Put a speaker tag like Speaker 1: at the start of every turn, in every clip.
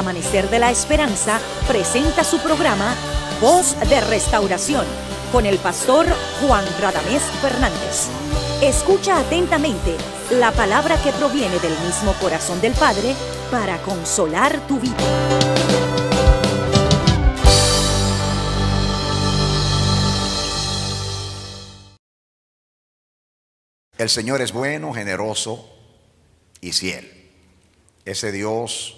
Speaker 1: Amanecer de la Esperanza presenta su programa Voz de Restauración con el pastor Juan Radamés Fernández. Escucha atentamente la palabra que proviene del mismo corazón del Padre para consolar tu vida.
Speaker 2: El Señor es bueno, generoso y fiel. Ese Dios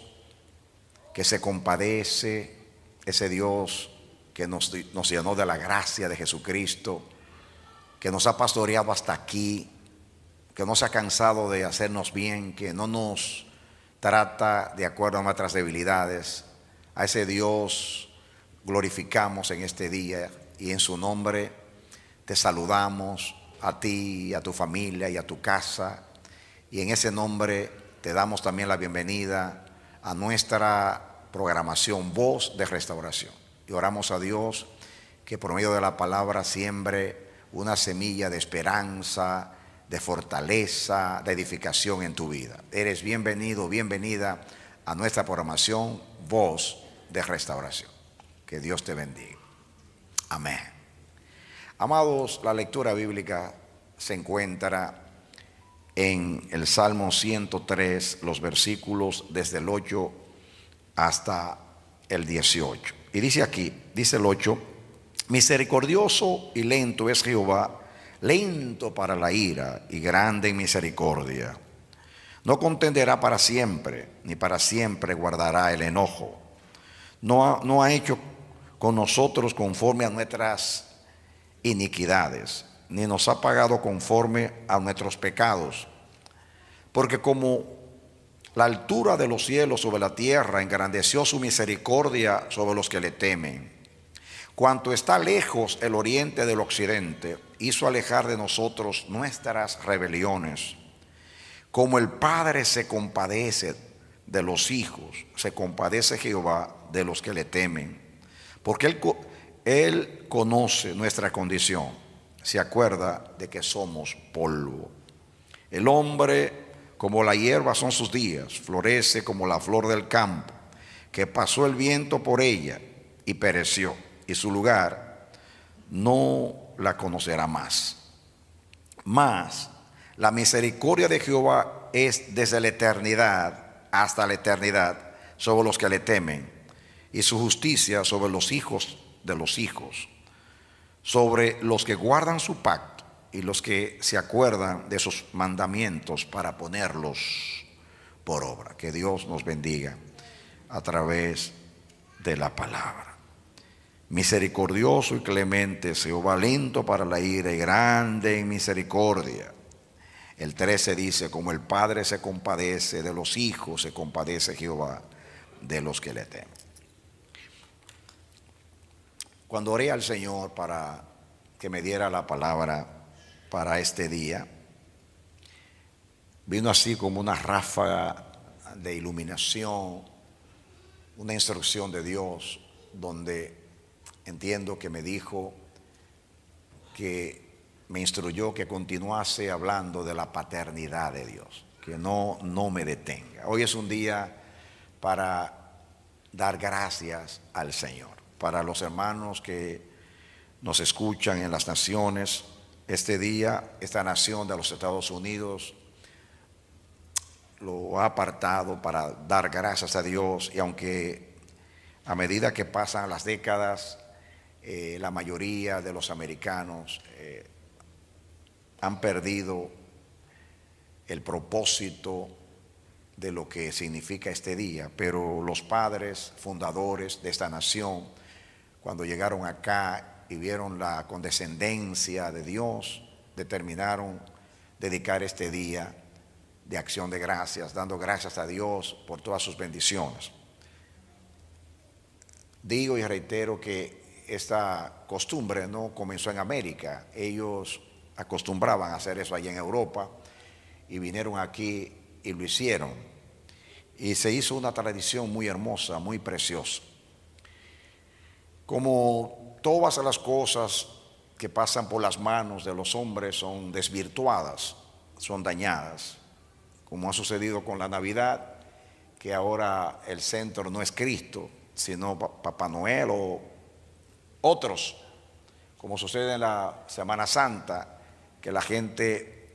Speaker 2: que se compadece, ese Dios que nos, llenó de la gracia de Jesucristo, que nos ha pastoreado hasta aquí, que no se ha cansado de hacernos bien, que no nos trata de acuerdo a nuestras debilidades. A ese Dios glorificamos en este día y en su nombre te saludamos a ti, a tu familia y a tu casa. Y en ese nombre te damos también la bienvenida a nuestra programación Voz de Restauración. Y oramos a Dios que por medio de la palabra siembre una semilla de esperanza, de fortaleza, de edificación en tu vida. Eres bienvenido, bienvenida a nuestra programación Voz de Restauración. Que Dios te bendiga. Amén. Amados, la lectura bíblica se encuentra en el Salmo 103, los versículos desde el 8 hasta el 18. Y dice aquí, dice el 8, misericordioso y lento es Jehová, lento para la ira y grande en misericordia. No contenderá para siempre, ni para siempre guardará el enojo. No ha, no ha hecho con nosotros conforme a nuestras iniquidades ni nos ha pagado conforme a nuestros pecados. Porque como la altura de los cielos sobre la tierra engrandeció su misericordia sobre los que le temen. Cuanto está lejos el oriente del occidente, hizo alejar de nosotros nuestras rebeliones. Como el Padre se compadece de los hijos, se compadece Jehová de los que le temen, porque Él, él conoce nuestra condición se acuerda de que somos polvo. El hombre, como la hierba, son sus días, florece como la flor del campo, que pasó el viento por ella y pereció, y su lugar no la conocerá más. Mas la misericordia de Jehová es desde la eternidad hasta la eternidad sobre los que le temen, y su justicia sobre los hijos de los hijos sobre los que guardan su pacto y los que se acuerdan de sus mandamientos para ponerlos por obra. Que Dios nos bendiga a través de la palabra. Misericordioso y clemente, Jehová lento para la ira y grande en misericordia. El 13 dice, como el Padre se compadece de los hijos, se compadece Jehová de los que le temen. Cuando oré al Señor para que me diera la palabra para este día, vino así como una ráfaga de iluminación, una instrucción de Dios, donde entiendo que me dijo que me instruyó que continuase hablando de la paternidad de Dios, que no, no me detenga. Hoy es un día para dar gracias al Señor para los hermanos que nos escuchan en las naciones. Este día, esta nación de los Estados Unidos lo ha apartado para dar gracias a Dios y aunque a medida que pasan las décadas, eh, la mayoría de los americanos eh, han perdido el propósito de lo que significa este día, pero los padres fundadores de esta nación cuando llegaron acá y vieron la condescendencia de Dios, determinaron dedicar este día de acción de gracias, dando gracias a Dios por todas sus bendiciones. Digo y reitero que esta costumbre no comenzó en América, ellos acostumbraban a hacer eso allá en Europa y vinieron aquí y lo hicieron. Y se hizo una tradición muy hermosa, muy preciosa como todas las cosas que pasan por las manos de los hombres son desvirtuadas, son dañadas, como ha sucedido con la Navidad, que ahora el centro no es Cristo, sino Papá Noel o otros, como sucede en la Semana Santa, que la gente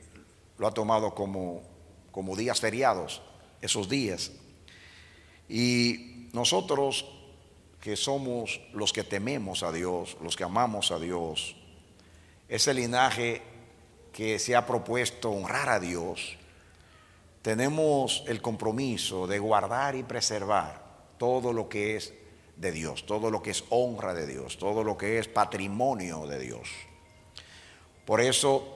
Speaker 2: lo ha tomado como, como días feriados, esos días. Y nosotros que somos los que tememos a Dios, los que amamos a Dios. Ese linaje que se ha propuesto honrar a Dios. Tenemos el compromiso de guardar y preservar todo lo que es de Dios, todo lo que es honra de Dios, todo lo que es patrimonio de Dios. Por eso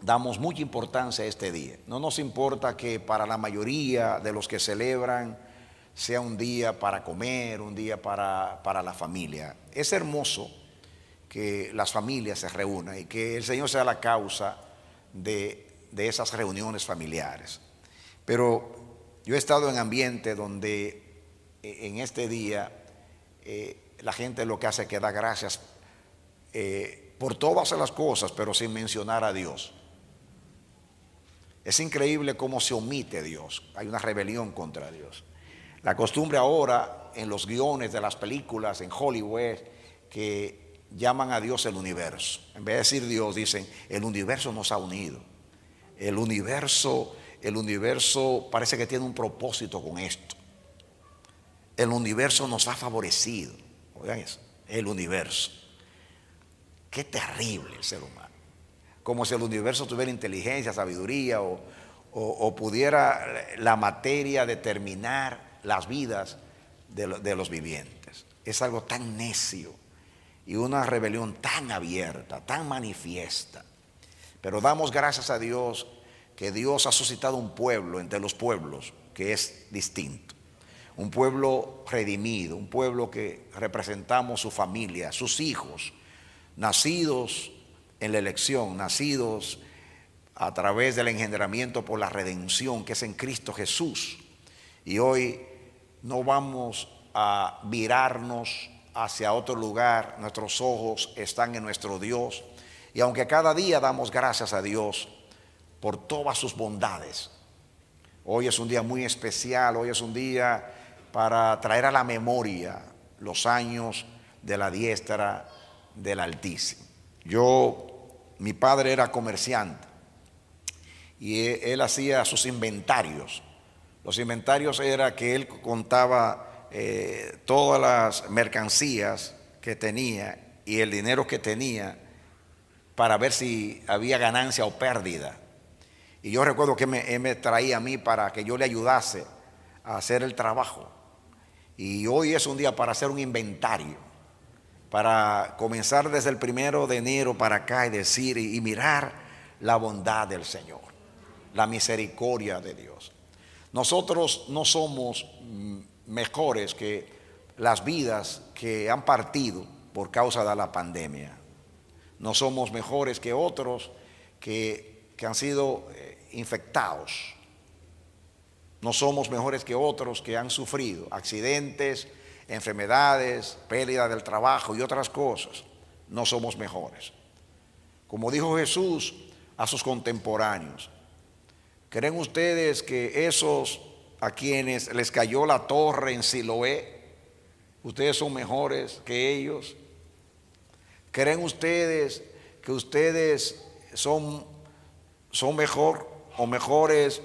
Speaker 2: damos mucha importancia a este día. No nos importa que para la mayoría de los que celebran sea un día para comer, un día para, la familia. Es hermoso que las familias se reúnan y que el Señor sea la causa de, esas reuniones familiares. Pero yo he estado en ambiente donde e, en este día eh, la gente lo que hace es que da gracias eh, por todas las cosas, pero sin mencionar a Dios. Es increíble cómo se omite Dios. Hay una rebelión contra Dios. La costumbre ahora en los guiones de las películas, en Hollywood, que llaman a Dios el universo. En vez de decir Dios, dicen, el universo nos ha unido. El universo, el universo parece que tiene un propósito con esto. El universo nos ha favorecido. Oigan eso, el universo. Qué terrible el ser humano. Como si el universo tuviera inteligencia, sabiduría o pudiera la materia determinar las vidas de, los vivientes. Es algo tan necio y una rebelión tan abierta, tan manifiesta. Pero damos gracias a Dios que Dios ha suscitado un pueblo entre los pueblos que es distinto. Un pueblo redimido, un pueblo que representamos su familia, sus hijos, nacidos en la elección, nacidos a través del engendramiento por la redención que es en Cristo Jesús. Y hoy no vamos a virarnos hacia otro lugar, nuestros ojos están en nuestro Dios. Y aunque cada día damos gracias a Dios por todas sus bondades, hoy es un día muy especial, hoy es un día para traer a la memoria los años de la diestra del Altísimo. Yo, mi padre era comerciante y él, él hacía sus inventarios los inventarios era que él contaba eh, todas las mercancías que tenía y el dinero que tenía para ver si había ganancia o pérdida. Y yo recuerdo que me, él me traía a mí para que yo le ayudase a hacer el trabajo. Y hoy es un día para hacer un inventario, para comenzar desde el primero de enero para acá y decir y mirar la bondad del Señor, la misericordia de Dios. Nosotros no somos mm, mejores que las vidas que han partido por causa de la pandemia. No somos mejores que otros que, han sido eh, infectados. No somos mejores que otros que han sufrido accidentes, enfermedades, pérdida del trabajo y otras cosas. No somos mejores. Como dijo Jesús a sus contemporáneos, ¿Creen ustedes que esos a quienes les cayó la torre en Siloé, ustedes son mejores que ellos? ¿Creen ustedes que ustedes son, son mejor o mejores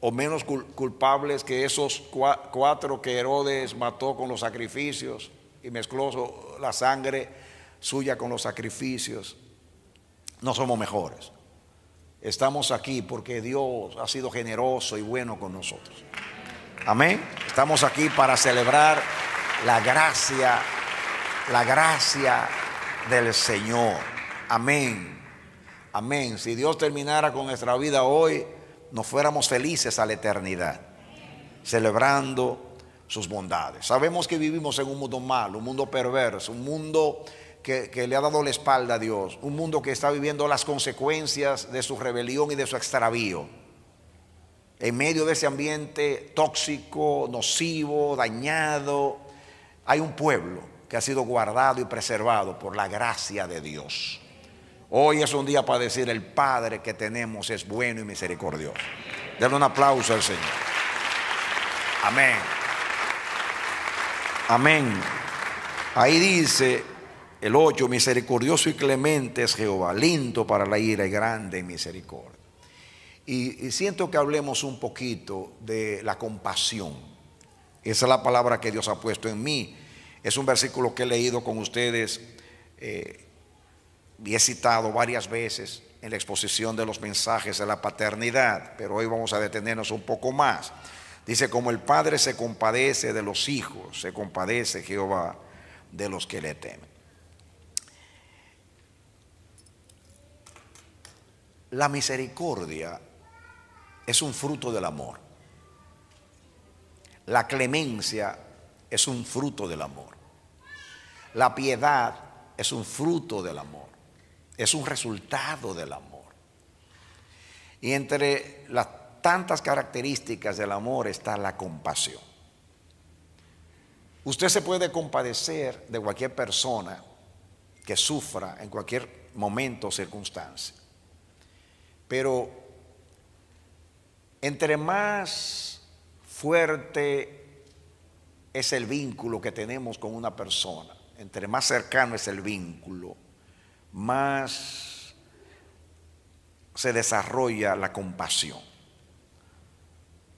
Speaker 2: o menos culpables que esos cuatro que Herodes mató con los sacrificios y mezcló la sangre suya con los sacrificios? No somos mejores estamos aquí porque Dios ha sido generoso y bueno con nosotros. Amén. Estamos aquí para celebrar la gracia, la gracia del Señor. Amén. Amén. Si Dios terminara con nuestra vida hoy, nos fuéramos felices a la eternidad, celebrando sus bondades. Sabemos que vivimos en un mundo malo, un mundo perverso, un mundo que, le ha dado la espalda a Dios, un mundo que está viviendo las consecuencias de su rebelión y de su extravío. En medio de ese ambiente tóxico, nocivo, dañado, hay un pueblo que ha sido guardado y preservado por la gracia de Dios. Hoy es un día para decir, el Padre que tenemos es bueno y misericordioso. Denle un aplauso al Señor. Amén. Amén. Ahí dice, el 8, misericordioso y clemente es Jehová, lindo para la ira y grande en misericordia. Y, siento que hablemos un poquito de la compasión. Esa es la palabra que Dios ha puesto en mí. Es un versículo que he leído con ustedes eh, y he citado varias veces en la exposición de los mensajes de la paternidad, pero hoy vamos a detenernos un poco más. Dice, como el Padre se compadece de los hijos, se compadece Jehová de los que le temen. La misericordia es un fruto del amor. La clemencia es un fruto del amor. La piedad es un fruto del amor. Es un resultado del amor. Y entre las tantas características del amor está la compasión. Usted se puede compadecer de cualquier persona que sufra en cualquier momento o circunstancia. Pero entre más fuerte es el vínculo que tenemos con una persona, entre más cercano es el vínculo, más se desarrolla la compasión.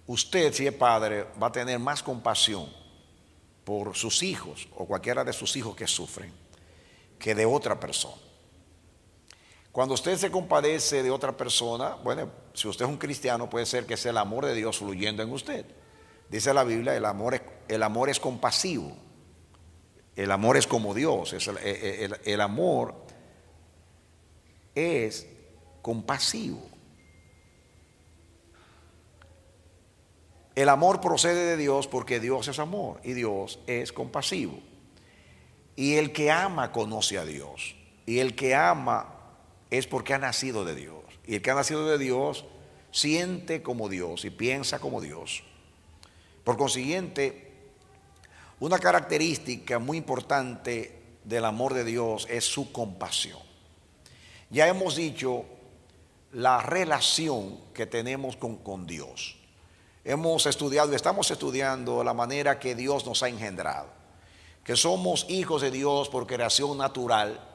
Speaker 2: Usted, si es padre, va a tener más compasión por sus hijos o cualquiera de sus hijos que sufren que de otra persona. Cuando usted se compadece de otra persona, bueno, si usted es un cristiano, puede ser que sea el amor de Dios fluyendo en usted. Dice la Biblia, el amor es, compasivo. El amor es como Dios. Es el, el amor es compasivo. El amor procede de Dios porque Dios es amor y Dios es compasivo. Y el que ama conoce a Dios. Y el que ama es porque ha nacido de Dios. Y el que ha nacido de Dios siente como Dios y piensa como Dios. Por consiguiente, una característica muy importante del amor de Dios es su compasión. Ya hemos dicho la relación que tenemos con, con Dios. Hemos estudiado y estamos estudiando la manera que Dios nos ha engendrado, que somos hijos de Dios por creación natural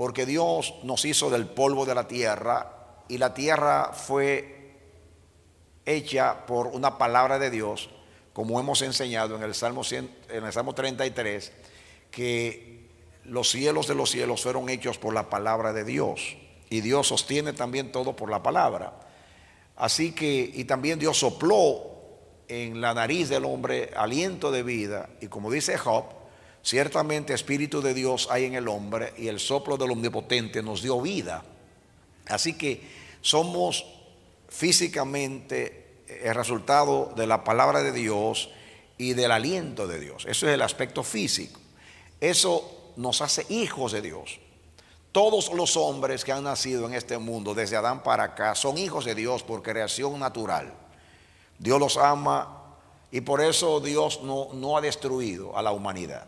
Speaker 2: porque Dios nos hizo del polvo de la tierra y la tierra fue hecha por una palabra de Dios, como hemos enseñado en el Salmo, en el Salmo 33, que los cielos de los cielos fueron hechos por la palabra de Dios y Dios sostiene también todo por la palabra. Así que, y también Dios sopló en la nariz del hombre aliento de vida y como dice Job, Ciertamente Espíritu de Dios hay en el hombre y el soplo del Omnipotente nos dio vida. Así que somos físicamente eh, el resultado de la palabra de Dios y del aliento de Dios. Eso es el aspecto físico. Eso nos hace hijos de Dios. Todos los hombres que han nacido en este mundo, desde Adán para acá, son hijos de Dios por creación natural. Dios los ama y por eso Dios no, no ha destruido a la humanidad.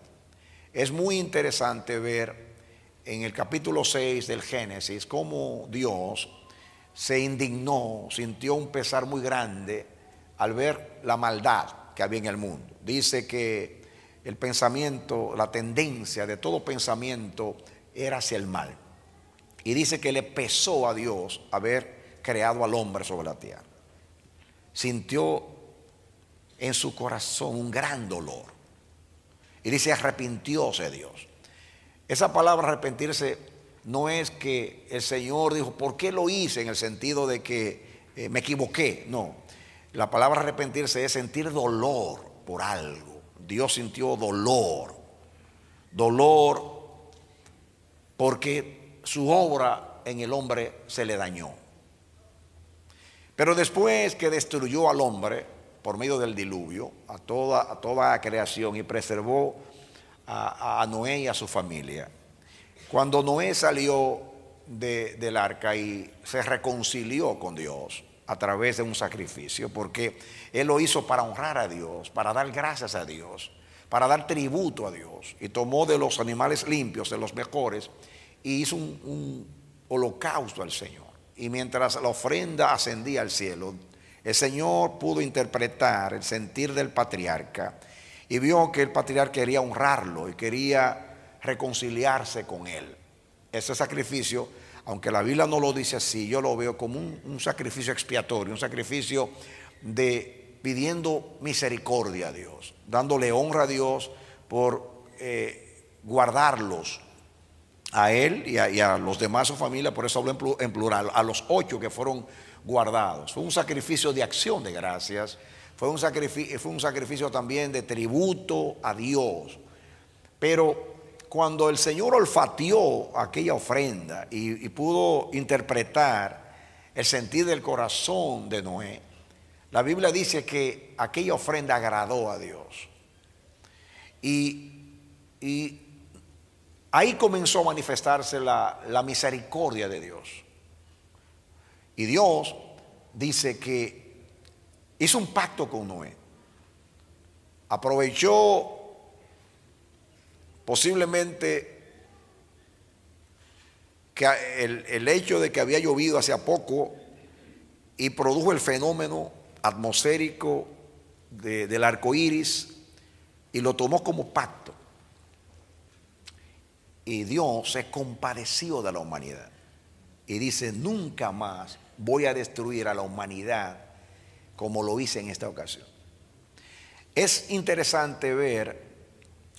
Speaker 2: Es muy interesante ver en el capítulo 6 del Génesis cómo Dios se indignó, sintió un pesar muy grande al ver la maldad que había en el mundo. Dice que el pensamiento, la tendencia de todo pensamiento era hacia el mal. Y dice que le pesó a Dios haber creado al hombre sobre la tierra. Sintió en su corazón un gran dolor. Y dice, arrepintióse Dios. Esa palabra arrepentirse no es que el Señor dijo, ¿por qué lo hice? En el sentido de que eh, me equivoqué. No, la palabra arrepentirse es sentir dolor por algo. Dios sintió dolor. Dolor porque su obra en el hombre se le dañó. Pero después que destruyó al hombre, por medio del diluvio a toda, a creación y preservó a, Noé y a su familia. Cuando Noé salió del arca y se reconcilió con Dios a través de un sacrificio, porque él lo hizo para honrar a Dios, para dar gracias a Dios, para dar tributo a Dios, y tomó de los animales limpios, de los mejores, y hizo un holocausto al Señor. Y mientras la ofrenda ascendía al cielo, el Señor pudo interpretar el sentir del patriarca y vio que el patriarca quería honrarlo y quería reconciliarse con él. Ese sacrificio, aunque la Biblia no lo dice así, yo lo veo como un, sacrificio expiatorio, un sacrificio de pidiendo misericordia a Dios, dándole honra a Dios por eh, guardarlos a él y a, los demás, su familia, por eso habló en plural, a los ocho que fueron guardados. Fue un sacrificio de acción de gracias, fue un sacrificio, fue un sacrificio también de tributo a Dios. Pero cuando el Señor olfateó aquella ofrenda y, pudo interpretar el sentir del corazón de Noé, la Biblia dice que aquella ofrenda agradó a Dios. Y, ahí comenzó a manifestarse la misericordia de Dios. Y Dios dice que hizo un pacto con Noé. Aprovechó posiblemente que el, hecho de que había llovido hacía poco y produjo el fenómeno atmosférico del arco iris y lo tomó como pacto. Y Dios se compareció de la humanidad y dice: Nunca más voy a destruir a la humanidad como lo hice en esta ocasión. Es interesante ver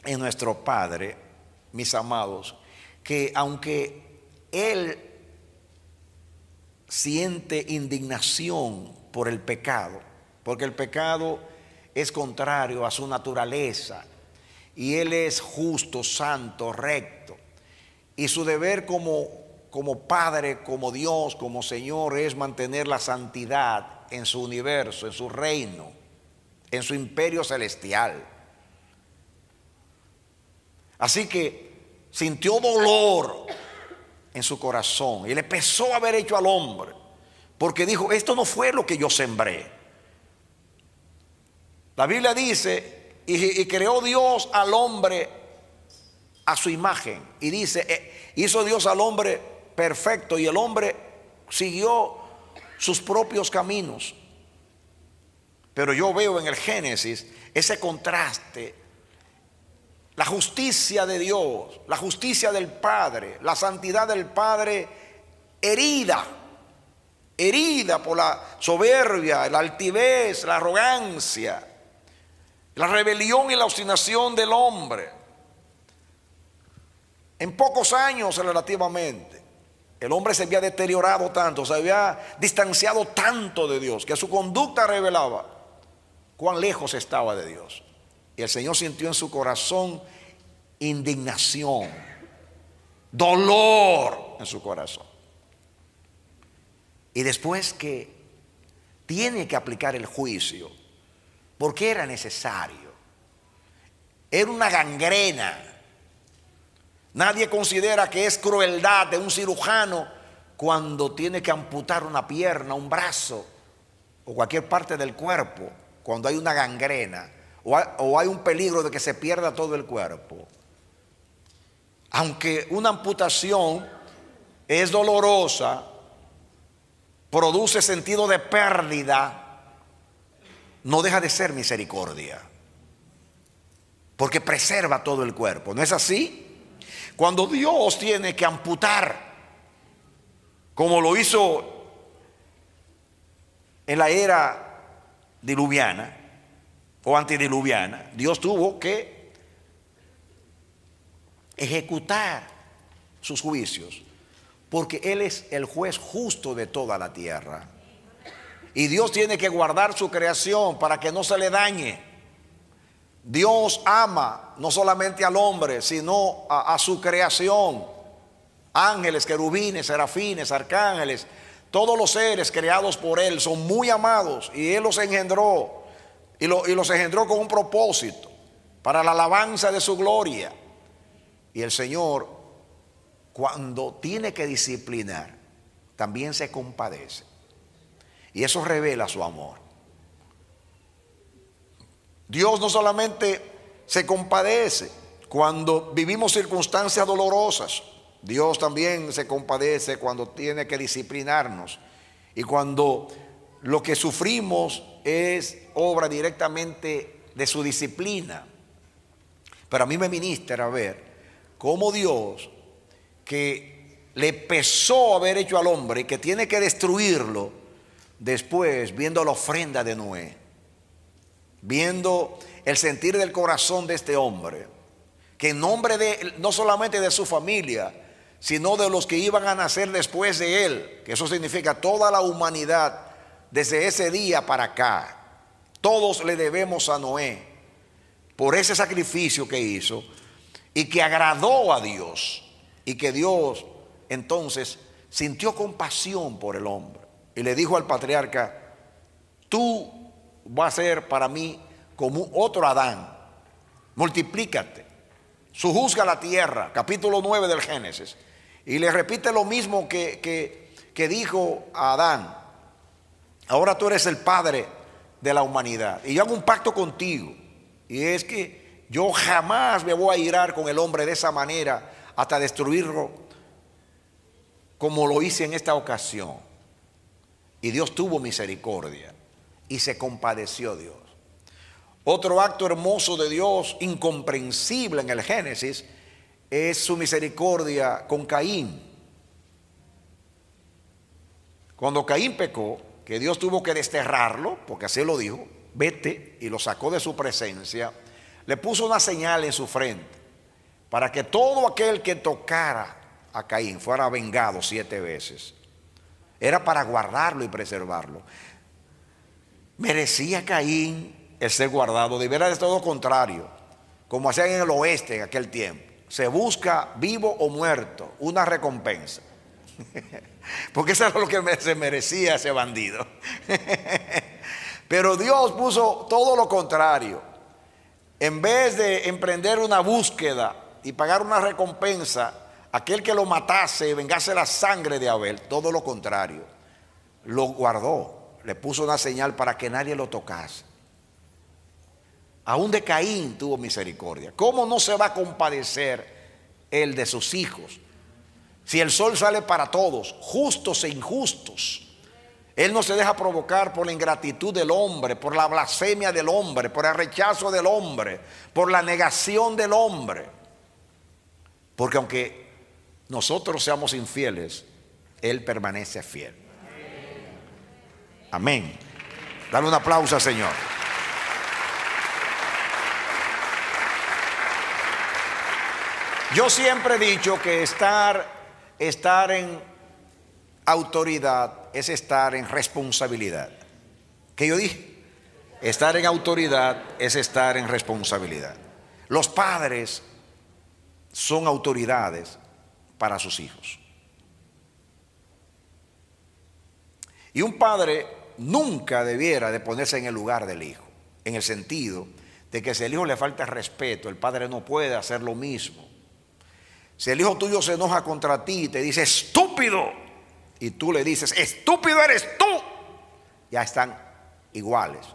Speaker 2: en nuestro Padre, mis amados, que aunque Él siente indignación por el pecado, porque el pecado es contrario a su naturaleza, y Él es justo, santo, recto, y su deber como como Padre, como Dios, como Señor, es mantener la santidad en su universo, en su reino, en su imperio celestial. Así que sintió dolor en su corazón y le pesó haber hecho al hombre, porque dijo, esto no fue lo que yo sembré. La Biblia dice, y, creó Dios al hombre a su imagen, y dice, eh, hizo Dios al hombre perfecto y el hombre siguió sus propios caminos. Pero yo veo en el Génesis ese contraste. La justicia de Dios, la justicia del Padre, la santidad del Padre herida, herida por la soberbia, la altivez, la arrogancia, la rebelión y la obstinación del hombre. En pocos años relativamente. El hombre se había deteriorado tanto, se había distanciado tanto de Dios, que su conducta revelaba cuán lejos estaba de Dios. Y el Señor sintió en su corazón indignación, dolor en su corazón. Y después que tiene que aplicar el juicio, porque era necesario, era una gangrena Nadie considera que es crueldad de un cirujano cuando tiene que amputar una pierna, un brazo o cualquier parte del cuerpo, cuando hay una gangrena o hay un peligro de que se pierda todo el cuerpo. Aunque una amputación es dolorosa, produce sentido de pérdida, no deja de ser misericordia, porque preserva todo el cuerpo, ¿no es así? Cuando Dios tiene que amputar, como lo hizo en la era diluviana o antediluviana, Dios tuvo que ejecutar sus juicios, porque Él es el juez justo de toda la tierra. Y Dios tiene que guardar su creación para que no se le dañe. Dios ama no solamente al hombre, sino a, su creación. Ángeles, querubines, serafines, arcángeles, todos los seres creados por Él son muy amados y Él los engendró y los engendró con un propósito, para la alabanza de su gloria. Y el Señor, cuando tiene que disciplinar, también se compadece. Y eso revela su amor. Dios no solamente se compadece cuando vivimos circunstancias dolorosas, Dios también se compadece cuando tiene que disciplinarnos y cuando lo que sufrimos es obra directamente de su disciplina. Pero a mí me ministra a ver cómo Dios, que le pesó haber hecho al hombre y que tiene que destruirlo, después viendo la ofrenda de Noé, viendo el sentir del corazón de este hombre, que en nombre de no solamente de su familia, sino de los que iban a nacer después de él, que eso significa toda la humanidad desde ese día para acá. Todos le debemos a Noé por ese sacrificio que hizo y que agradó a Dios y que Dios entonces sintió compasión por el hombre y le dijo al patriarca, tú va a ser para mí como otro Adán. Multiplícate. Sujuzga la tierra, capítulo 9 del Génesis. Y le repite lo mismo que, que, que dijo a Adán. Ahora tú eres el padre de la humanidad. Y yo hago un pacto contigo. Y es que yo jamás me voy a irar con el hombre de esa manera hasta destruirlo como lo hice en esta ocasión. Y Dios tuvo misericordia y se compadeció Dios. Otro acto hermoso de Dios, incomprensible en el Génesis, es su misericordia con Caín. Cuando Caín pecó, que Dios tuvo que desterrarlo, porque así lo dijo, vete, y lo sacó de su presencia, le puso una señal en su frente, para que todo aquel que tocara a Caín fuera vengado siete veces. Era para guardarlo y preservarlo. ¿Merecía Caín el ser guardado? veras de todo contrario, como hacían en el oeste en aquel tiempo. Se busca vivo o muerto una recompensa. Porque eso es lo que se merecía ese bandido. Pero Dios puso todo lo contrario. En vez de emprender una búsqueda y pagar una recompensa, aquel que lo matase y vengase la sangre de Abel, todo lo contrario, lo guardó le puso una señal para que nadie lo tocase. Aún de Caín tuvo misericordia. ¿Cómo no se va a compadecer el de sus hijos? Si el sol sale para todos, justos e injustos, Él no se deja provocar por la ingratitud del hombre, por la blasfemia del hombre, por el rechazo del hombre, por la negación del hombre. Porque aunque nosotros seamos infieles, Él permanece fiel. Amén. Dale un aplauso Señor. Yo siempre he dicho que estar, estar en autoridad es estar en responsabilidad. ¿Qué yo dije? Estar en autoridad es estar en responsabilidad. Los padres son autoridades para sus hijos. Y un padre nunca debiera de ponerse en el lugar del hijo, en el sentido de que si el hijo le falta respeto, el padre no puede hacer lo mismo. Si el hijo tuyo se enoja contra ti y te dice estúpido, y tú le dices estúpido eres tú, ya están iguales.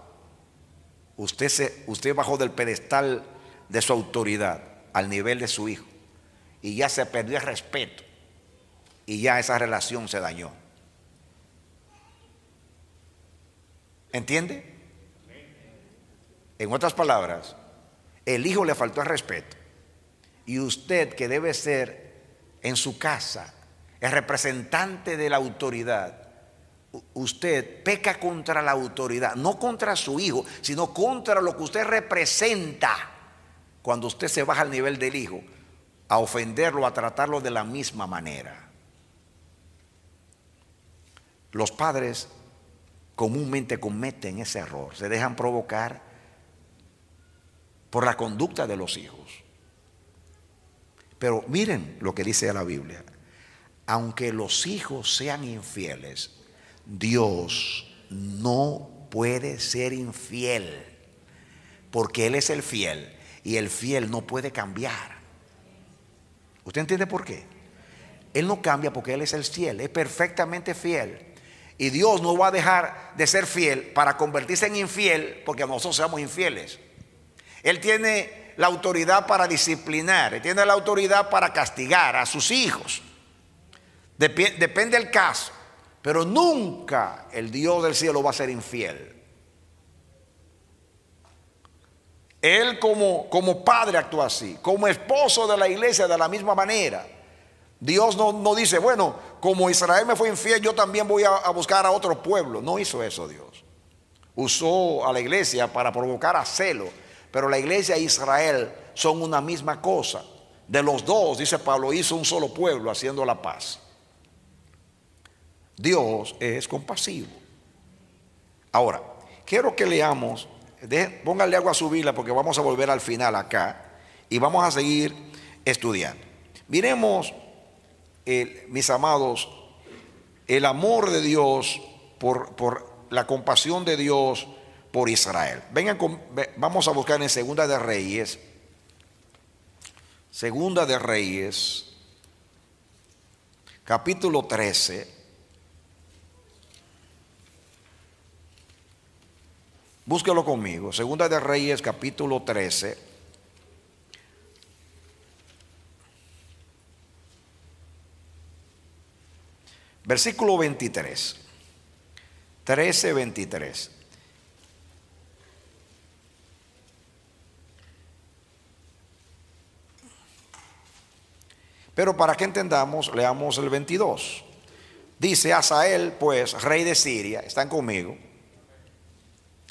Speaker 2: Usted, se, usted bajó del pedestal de su autoridad al nivel de su hijo y ya se perdió el respeto y ya esa relación se dañó. ¿Entiende? En otras palabras, el hijo le faltó el respeto. Y usted que debe ser en su casa el representante de la autoridad, usted peca contra la autoridad, no contra su hijo, sino contra lo que usted representa cuando usted se baja al nivel del hijo a ofenderlo, a tratarlo de la misma manera. Los padres comúnmente cometen ese error, se dejan provocar por la conducta de los hijos. Pero miren lo que dice la Biblia. Aunque los hijos sean infieles, Dios no puede ser infiel, porque Él es el fiel y el fiel no puede cambiar. ¿Usted entiende por qué? Él no cambia porque Él es el fiel, es perfectamente fiel. Y Dios no va a dejar de ser fiel para convertirse en infiel porque nosotros seamos infieles. Él tiene la autoridad para disciplinar, Él tiene la autoridad para castigar a sus hijos. depende del caso, pero nunca el Dios del cielo va a ser infiel. Él como, como padre actúa así, como esposo de la iglesia de la misma manera. Dios no, dice, bueno, como Israel me fue infiel, yo también voy a, buscar a otro pueblo. No hizo eso Dios. Usó a la iglesia para provocar a celo. Pero la iglesia e Israel son una misma cosa. De los dos, dice Pablo, hizo un solo pueblo haciendo la paz. Dios es compasivo. Ahora, quiero que leamos, Pónganle póngale agua a su vila porque vamos a volver al final acá y vamos a seguir estudiando. Miremos mis amados, el amor de Dios por, la compasión de Dios por Israel. Vengan vamos a buscar en Segunda de Reyes. Segunda de Reyes, capítulo 13. Búsquelo conmigo. Segunda de Reyes, capítulo 13. Versículo 23. 13, 23. Pero para que entendamos, leamos el 22. Dice, Asael, pues, rey de Siria, están conmigo,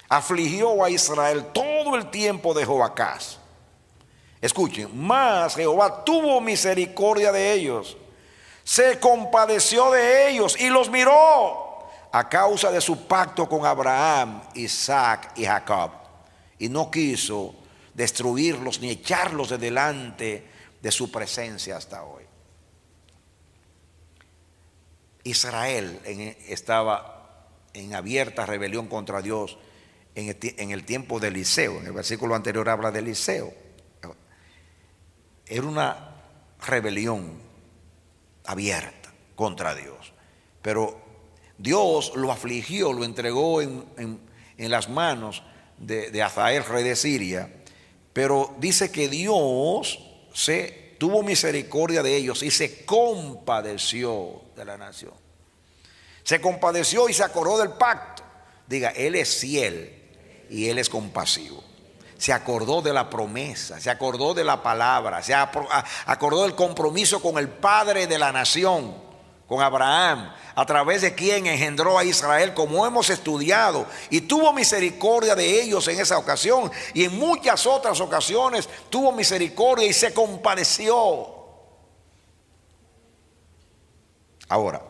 Speaker 2: afligió a Israel todo el tiempo de Joacás. Escuchen, más Jehová tuvo misericordia de ellos se compadeció de ellos y los miró a causa de su pacto con Abraham, Isaac y Jacob. Y no quiso destruirlos ni echarlos de delante de su presencia hasta hoy. Israel estaba en abierta rebelión contra Dios en en el tiempo de Eliseo. En el versículo anterior habla de Eliseo. Era una rebelión abierta contra Dios. Pero Dios lo afligió, lo entregó en, las manos de, Azael, rey de Siria. Pero dice que Dios se tuvo misericordia de ellos y se compadeció de la nación. Se compadeció y se acordó del pacto. Diga, Él es ciel y Él es compasivo se acordó de la promesa, se acordó de la palabra, se acordó del compromiso con el Padre de la Nación, con Abraham, a través de quien engendró a Israel, como hemos estudiado, y tuvo misericordia de ellos en esa ocasión, y en muchas otras ocasiones tuvo misericordia y se compareció Ahora,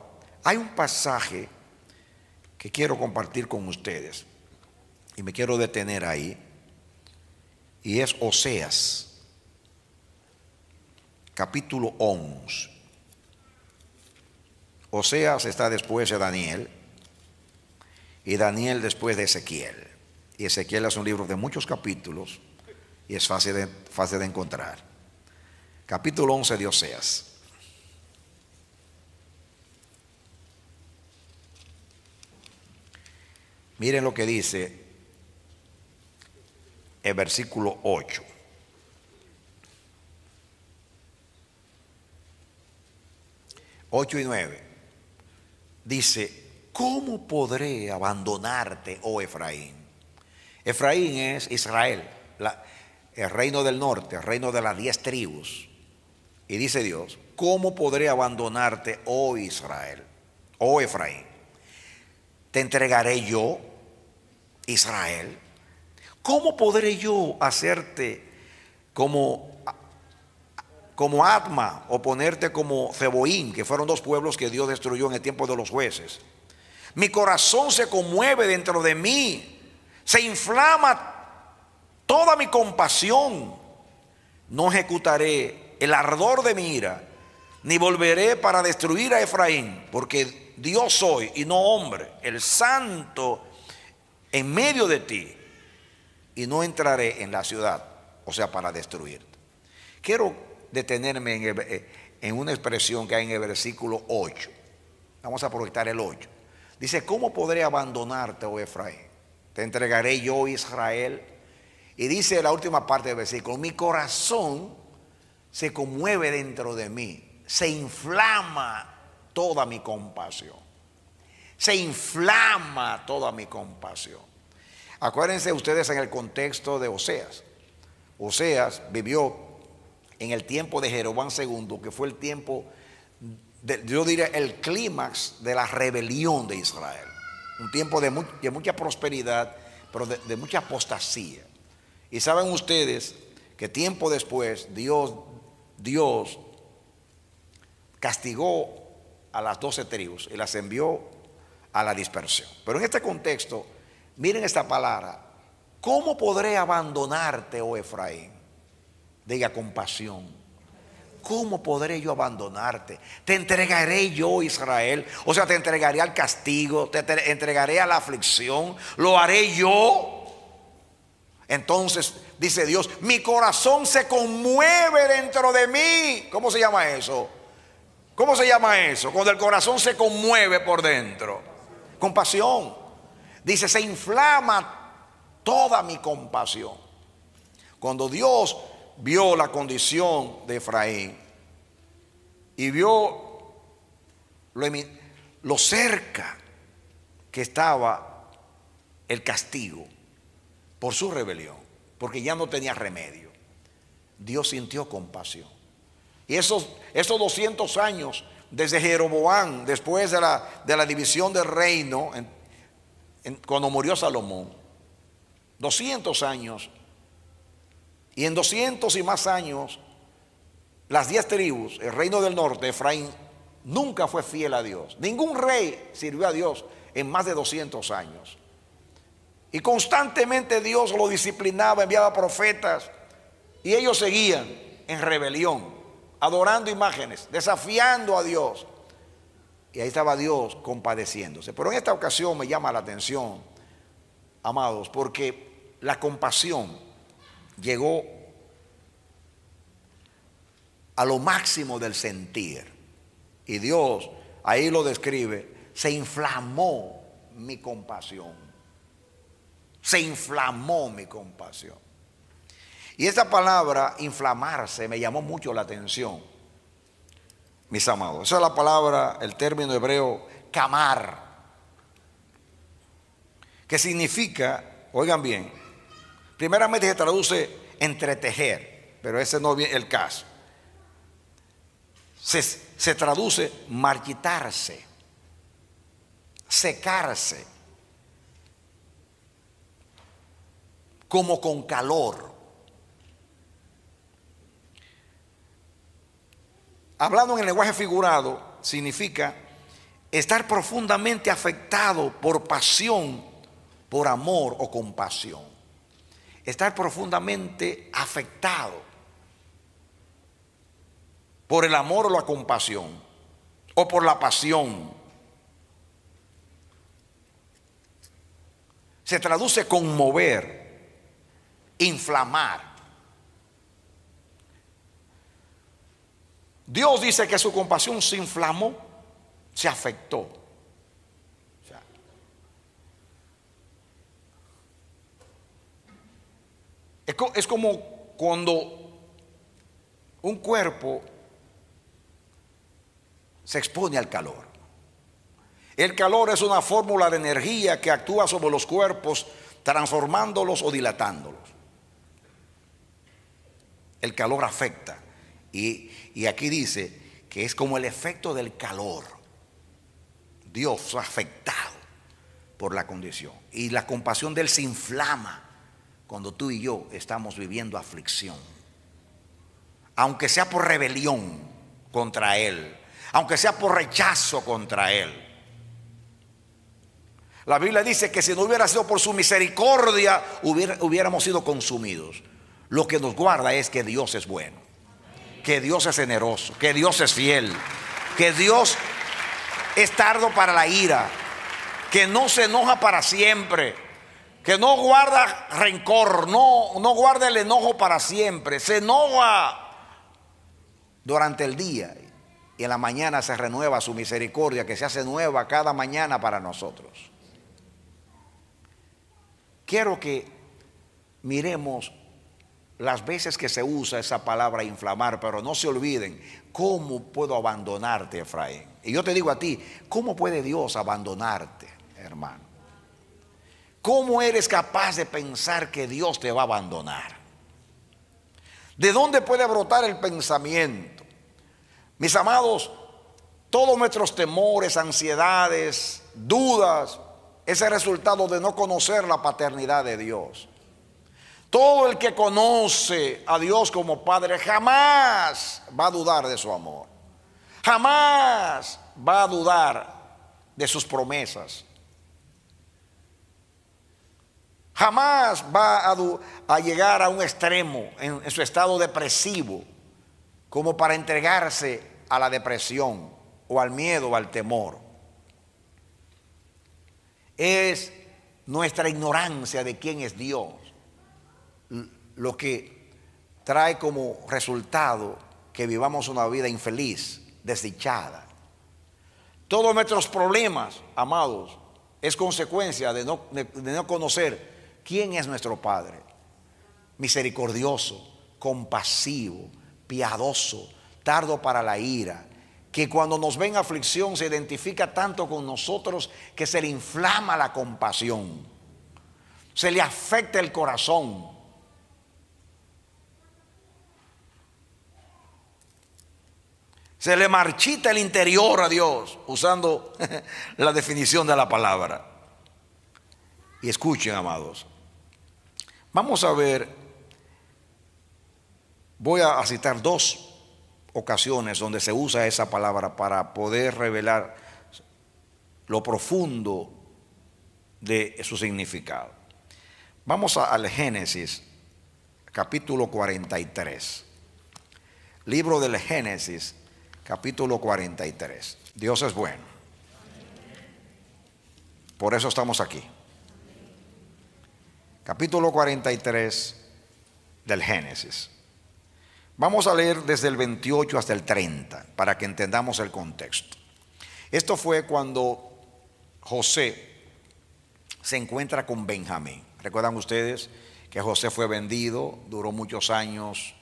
Speaker 2: hay un pasaje que quiero compartir con ustedes, y me quiero detener ahí y es Oseas, capítulo 11. Oseas está después de Daniel y Daniel después de Ezequiel. Y Ezequiel es un libro de muchos capítulos y es fácil de, fácil de encontrar. Capítulo 11 de Oseas. Miren lo que dice el versículo 8. 8 y 9. Dice, ¿cómo podré abandonarte, oh Efraín? Efraín es Israel, el reino del norte, el reino de las diez tribus. Y dice Dios, ¿cómo podré abandonarte, oh Israel, oh Efraín? ¿Te entregaré yo, Israel? ¿cómo podré yo hacerte como, como Atma o ponerte como Ceboín? que fueron dos pueblos que Dios destruyó en el tiempo de los jueces? Mi corazón se conmueve dentro de mí, se inflama toda mi compasión. No ejecutaré el ardor de mi ira, ni volveré para destruir a Efraín, porque Dios soy y no hombre, el santo en medio de ti y no entraré en la ciudad, o sea, para destruirte. Quiero detenerme en, eh, una expresión que hay en el versículo 8. Vamos a proyectar el 8. Dice, ¿cómo podré abandonarte, oh Efraín? Te entregaré yo, Israel. Y dice la última parte del versículo, mi corazón se conmueve dentro de mí, se inflama toda mi compasión. Se inflama toda mi compasión. Acuérdense ustedes en el contexto de Oseas. Oseas vivió en el tiempo de Jeroboam II, que fue el tiempo, yo diría, el clímax de la rebelión de Israel. Un tiempo de, mucha prosperidad, pero de, mucha apostasía. Y saben ustedes que tiempo después Dios, Dios castigó a las doce tribus y las envió a la dispersión. Pero en este contexto, Miren esta palabra. ¿Cómo podré abandonarte, oh Efraín? Diga compasión. ¿Cómo podré yo abandonarte? Te entregaré yo, Israel. O sea, te entregaré al castigo, te entregaré a la aflicción. Lo haré yo. Entonces dice Dios, mi corazón se conmueve dentro de mí. ¿Cómo se llama eso? ¿Cómo se llama eso? Cuando el corazón se conmueve por dentro. Compasión. Dice, se inflama toda mi compasión. Cuando Dios vio la condición de Efraín y vio lo, cerca que estaba el castigo por su rebelión, porque ya no tenía remedio, Dios sintió compasión. Y esos, esos 200 años desde Jeroboán, después de la, de la división del reino en cuando murió Salomón. 200 años. Y en 200 y más años, las 10 tribus, el reino del norte, Efraín, nunca fue fiel a Dios. Ningún rey sirvió a Dios en más de 200 años. Y constantemente Dios lo disciplinaba, enviaba profetas. Y ellos seguían en rebelión, adorando imágenes, desafiando a Dios. Y ahí estaba Dios compadeciéndose. Pero en esta ocasión me llama la atención, amados, porque la compasión llegó a lo máximo del sentir. Y Dios ahí lo describe, se inflamó mi compasión. Se inflamó mi compasión. Y esta palabra, inflamarse, me llamó mucho la atención mis amados. Esa es la palabra, el término hebreo, camar, que significa, oigan bien, primeramente se traduce entretejer, pero ese no es el caso. Se, traduce marquitarse, secarse, como con calor. hablando en el lenguaje figurado, significa estar profundamente afectado por pasión, por amor o compasión. Estar profundamente afectado por el amor o la compasión, o por la pasión. Se traduce conmover, inflamar, Dios dice que su compasión se inflamó, se afectó. es como cuando un cuerpo se expone al calor. El calor es una fórmula de energía que actúa sobre los cuerpos transformándolos o dilatándolos. El calor afecta. Y, aquí dice que es como el efecto del calor. Dios afectado por la condición. Y la compasión de Él se inflama cuando tú y yo estamos viviendo aflicción. Aunque sea por rebelión contra Él, aunque sea por rechazo contra Él. La Biblia dice que si no hubiera sido por su misericordia, hubiéramos sido consumidos. Lo que nos guarda es que Dios es bueno que Dios es generoso, que Dios es fiel, que Dios es tardo para la ira, que no se enoja para siempre, que no guarda rencor, no, no guarda el enojo para siempre, se enoja durante el día y en la mañana se renueva su misericordia que se hace nueva cada mañana para nosotros. Quiero que miremos las veces que se usa esa palabra inflamar, pero no se olviden, ¿cómo puedo abandonarte, Efraín? Y yo te digo a ti, ¿cómo puede Dios abandonarte, hermano? ¿Cómo eres capaz de pensar que Dios te va a abandonar? ¿De dónde puede brotar el pensamiento? Mis amados, todos nuestros temores, ansiedades, dudas, es el resultado de no conocer la paternidad de Dios. Todo el que conoce a Dios como Padre jamás va a dudar de su amor. Jamás va a dudar de sus promesas. Jamás va a, llegar a un extremo en, en su estado depresivo como para entregarse a la depresión o al miedo o al temor. Es nuestra ignorancia de quién es Dios lo que trae como resultado que vivamos una vida infeliz, desdichada. Todos nuestros problemas, amados, es consecuencia de no, conocer quién es nuestro Padre. Misericordioso, compasivo, piadoso, tardo para la ira, que cuando nos ven aflicción se identifica tanto con nosotros que se le inflama la compasión, se le afecta el corazón, Se le marchita el interior a Dios, usando la definición de la palabra. Y escuchen, amados. Vamos a ver, voy a citar dos ocasiones donde se usa esa palabra para poder revelar lo profundo de su significado. Vamos al Génesis, capítulo 43. Libro del Génesis, capítulo 43. Dios es bueno. Por eso estamos aquí. Capítulo 43 del Génesis. Vamos a leer desde el 28 hasta el 30 para que entendamos el contexto. Esto fue cuando José se encuentra con Benjamín. ¿Recuerdan ustedes que José fue vendido, duró muchos años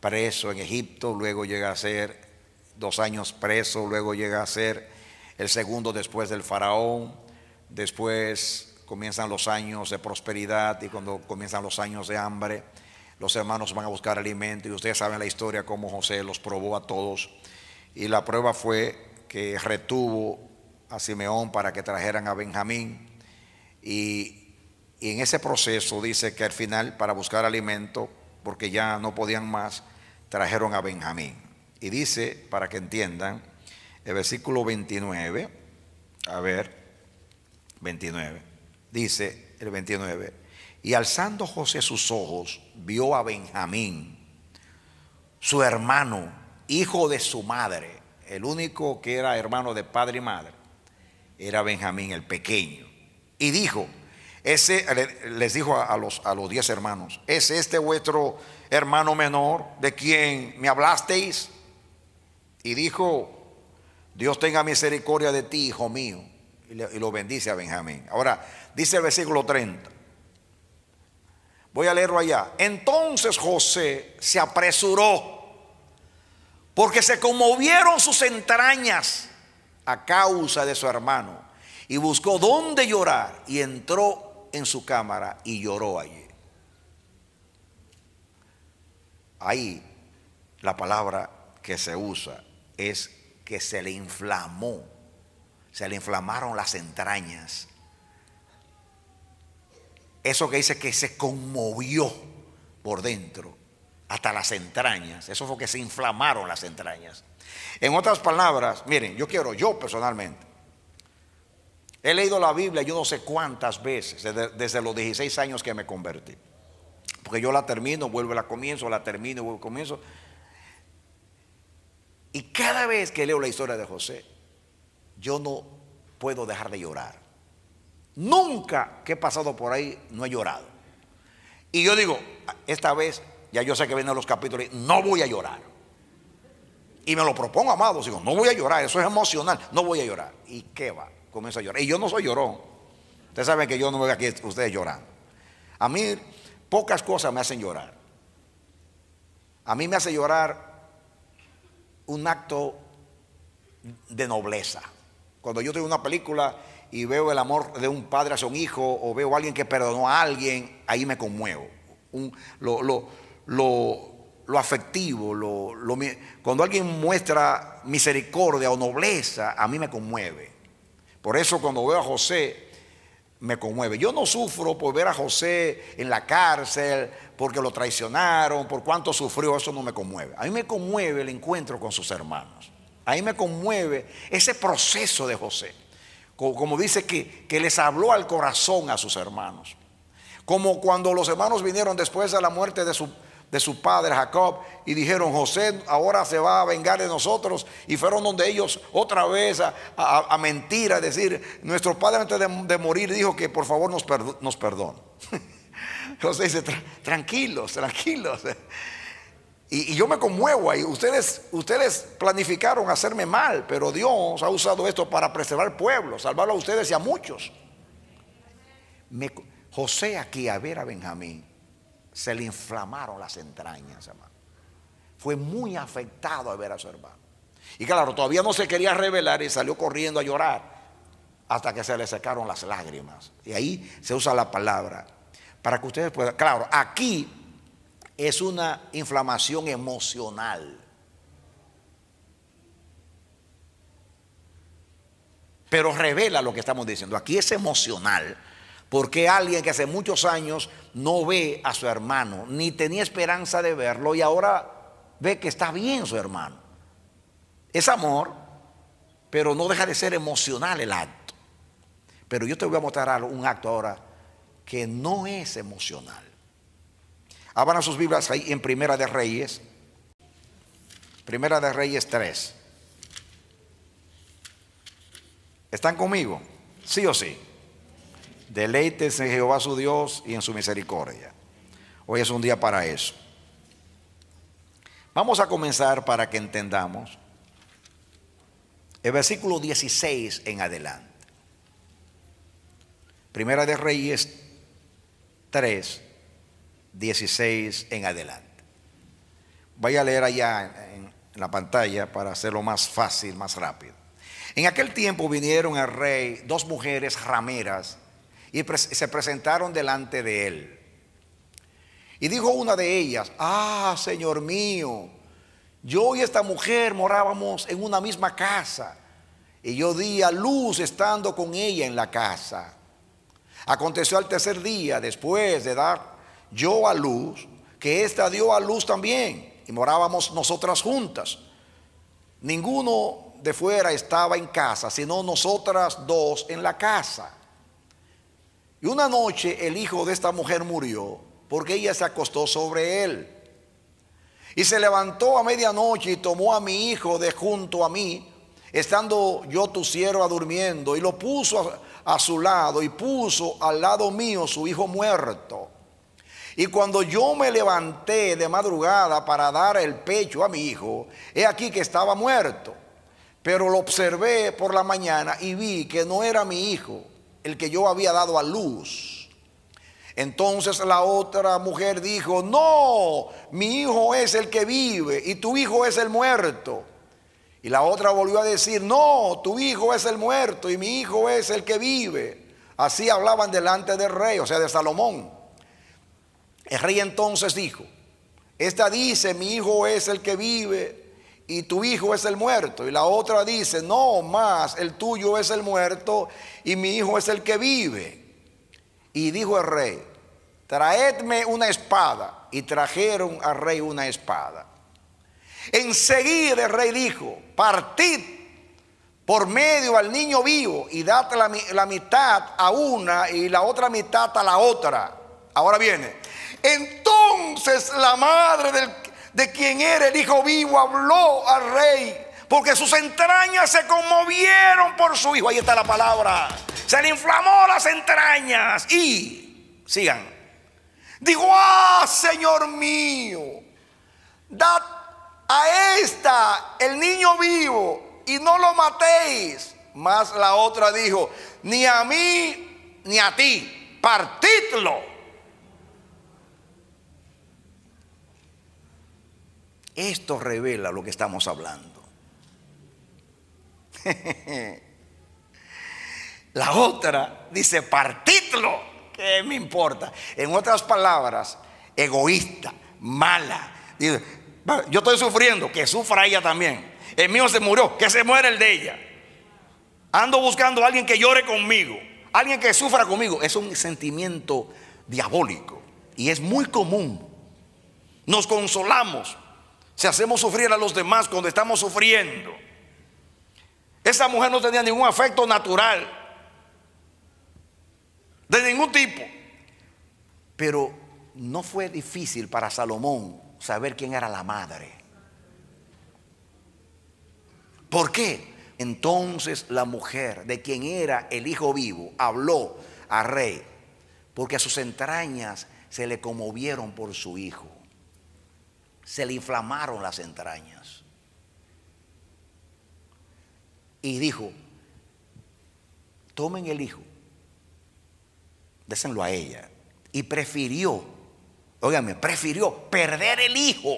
Speaker 2: preso en Egipto, luego llega a ser dos años preso, luego llega a ser el segundo después del faraón, después comienzan los años de prosperidad y cuando comienzan los años de hambre, los hermanos van a buscar alimento y ustedes saben la historia cómo José los probó a todos y la prueba fue que retuvo a Simeón para que trajeran a Benjamín y, y en ese proceso dice que al final para buscar alimento, porque ya no podían más, trajeron a Benjamín. Y dice, para que entiendan, el versículo 29, a ver, 29, dice el 29, y alzando José sus ojos, vio a Benjamín, su hermano, hijo de su madre, el único que era hermano de padre y madre, era Benjamín el pequeño. Y dijo, ese, les dijo a los, a los diez hermanos, ¿es este vuestro hermano menor de quien me hablasteis? Y dijo, Dios tenga misericordia de ti, hijo mío. Y, lo bendice a Benjamín. Ahora, dice el versículo 30. Voy a leerlo allá. Entonces José se apresuró porque se conmovieron sus entrañas a causa de su hermano y buscó dónde llorar y entró en su cámara y lloró allí. Ahí la palabra que se usa es que se le inflamó, se le inflamaron las entrañas. Eso que dice que se conmovió por dentro, hasta las entrañas. Eso fue que se inflamaron las entrañas. En otras palabras, miren, yo quiero, yo personalmente, he leído la Biblia yo no sé cuántas veces, desde, los 16 años que me convertí. Porque yo la termino, vuelvo, la comienzo, la termino, vuelvo, comienzo. Y cada vez que leo la historia de José, yo no puedo dejar de llorar. Nunca que he pasado por ahí no he llorado. Y yo digo, esta vez, ya yo sé que vienen los capítulos, no voy a llorar. Y me lo propongo, amados, digo, no voy a llorar, eso es emocional, no voy a llorar. ¿Y qué va? Comienzo a llorar. Y yo no soy llorón. Ustedes saben que yo no veo aquí ustedes llorando. A mí pocas cosas me hacen llorar. A mí me hace llorar un acto de nobleza. Cuando yo tengo una película y veo el amor de un padre hacia un hijo o veo a alguien que perdonó a alguien, ahí me conmuevo. lo, lo, afectivo, cuando alguien muestra misericordia o nobleza, a mí me conmueve. Por eso cuando veo a José me conmueve. Yo no sufro por ver a José en la cárcel, porque lo traicionaron, por cuánto sufrió, eso no me conmueve. A mí me conmueve el encuentro con sus hermanos. A mí me conmueve ese proceso de José. Como, dice que, que les habló al corazón a sus hermanos. Como cuando los hermanos vinieron después de la muerte de su, de su padre Jacob y dijeron, José ahora se va a vengar de nosotros. Y fueron donde ellos otra vez a, mentir, a decir, nuestro padre antes de, morir dijo que por favor nos, perdona. nos José dice, tranquilos, tranquilos. Y, yo me conmuevo ahí. Ustedes, ustedes planificaron hacerme mal, pero Dios ha usado esto para preservar el pueblo, salvarlo a ustedes y a muchos. José aquí a ver a Benjamín se le inflamaron las entrañas, hermano. Fue muy afectado al ver a su hermano. Y claro, todavía no se quería revelar y salió corriendo a llorar hasta que se le secaron las lágrimas. Y ahí se usa la palabra para que ustedes puedan. Claro, aquí es una inflamación emocional. Pero revela lo que estamos diciendo. Aquí es emocional. Porque alguien que hace muchos años no ve a su hermano, ni tenía esperanza de verlo y ahora ve que está bien su hermano. Es amor, pero no deja de ser emocional el acto. Pero yo te voy a mostrar un acto ahora que no es emocional. a sus Biblias ahí en Primera de Reyes. Primera de Reyes 3. ¿Están conmigo? ¿Sí o sí? Deleites en Jehová su Dios y en su misericordia. Hoy es un día para eso. Vamos a comenzar para que entendamos el versículo 16 en adelante. Primera de Reyes 3, 16 en adelante. Vaya a leer allá en la pantalla para hacerlo más fácil, más rápido. En aquel tiempo vinieron al rey dos mujeres rameras y se presentaron delante de él. Y dijo una de ellas, ah, Señor mío, yo y esta mujer morábamos en una misma casa, y yo di a luz estando con ella en la casa. Aconteció al tercer día, después de dar yo a luz, que ésta dio a luz también, y morábamos nosotras juntas. Ninguno de fuera estaba en casa, sino nosotras dos en la casa. Y una noche el hijo de esta mujer murió porque ella se acostó sobre él. Y se levantó a medianoche y tomó a mi hijo de junto a mí, estando yo tu sierva durmiendo, y lo puso a, su lado y puso al lado mío su hijo muerto. Y cuando yo me levanté de madrugada para dar el pecho a mi hijo, he aquí que estaba muerto. Pero lo observé por la mañana y vi que no era mi hijo, el que yo había dado a luz. Entonces la otra mujer dijo, no, mi hijo es el que vive y tu hijo es el muerto. Y la otra volvió a decir, no, tu hijo es el muerto y mi hijo es el que vive. Así hablaban delante del rey, o sea, de Salomón. El rey entonces dijo, esta dice, mi hijo es el que vive, y tu hijo es el muerto. Y la otra dice, no más, el tuyo es el muerto y mi hijo es el que vive. Y dijo el rey, traedme una espada. Y trajeron al rey una espada. Enseguida el rey dijo, partid por medio al niño vivo y dad la mitad a una y la otra mitad a la otra. Ahora viene. Entonces la madre del de quien era el hijo vivo, habló al rey, porque sus entrañas se conmovieron por su hijo. Ahí está la palabra. Se le inflamó las entrañas. Y, sigan, dijo, ah, Señor mío, dad a esta el niño vivo y no lo matéis. Mas la otra dijo, ni a mí ni a ti, partidlo Esto revela lo que estamos hablando. La otra dice, partidlo, ¿qué me importa? En otras palabras, egoísta, mala. yo estoy sufriendo, que sufra ella también. El mío se murió, que se muera el de ella. Ando buscando a alguien que llore conmigo, alguien que sufra conmigo. Es un sentimiento diabólico y es muy común. Nos consolamos, se hacemos sufrir a los demás cuando estamos sufriendo. Esa mujer no tenía ningún afecto natural, de ningún tipo. Pero no fue difícil para Salomón saber quién era la madre. ¿Por qué? Entonces la mujer de quien era el hijo vivo habló al rey, porque a sus entrañas se le conmovieron por su hijo se le inflamaron las entrañas. Y dijo, tomen el hijo, désenlo a ella. Y prefirió, óigame, prefirió perder el hijo,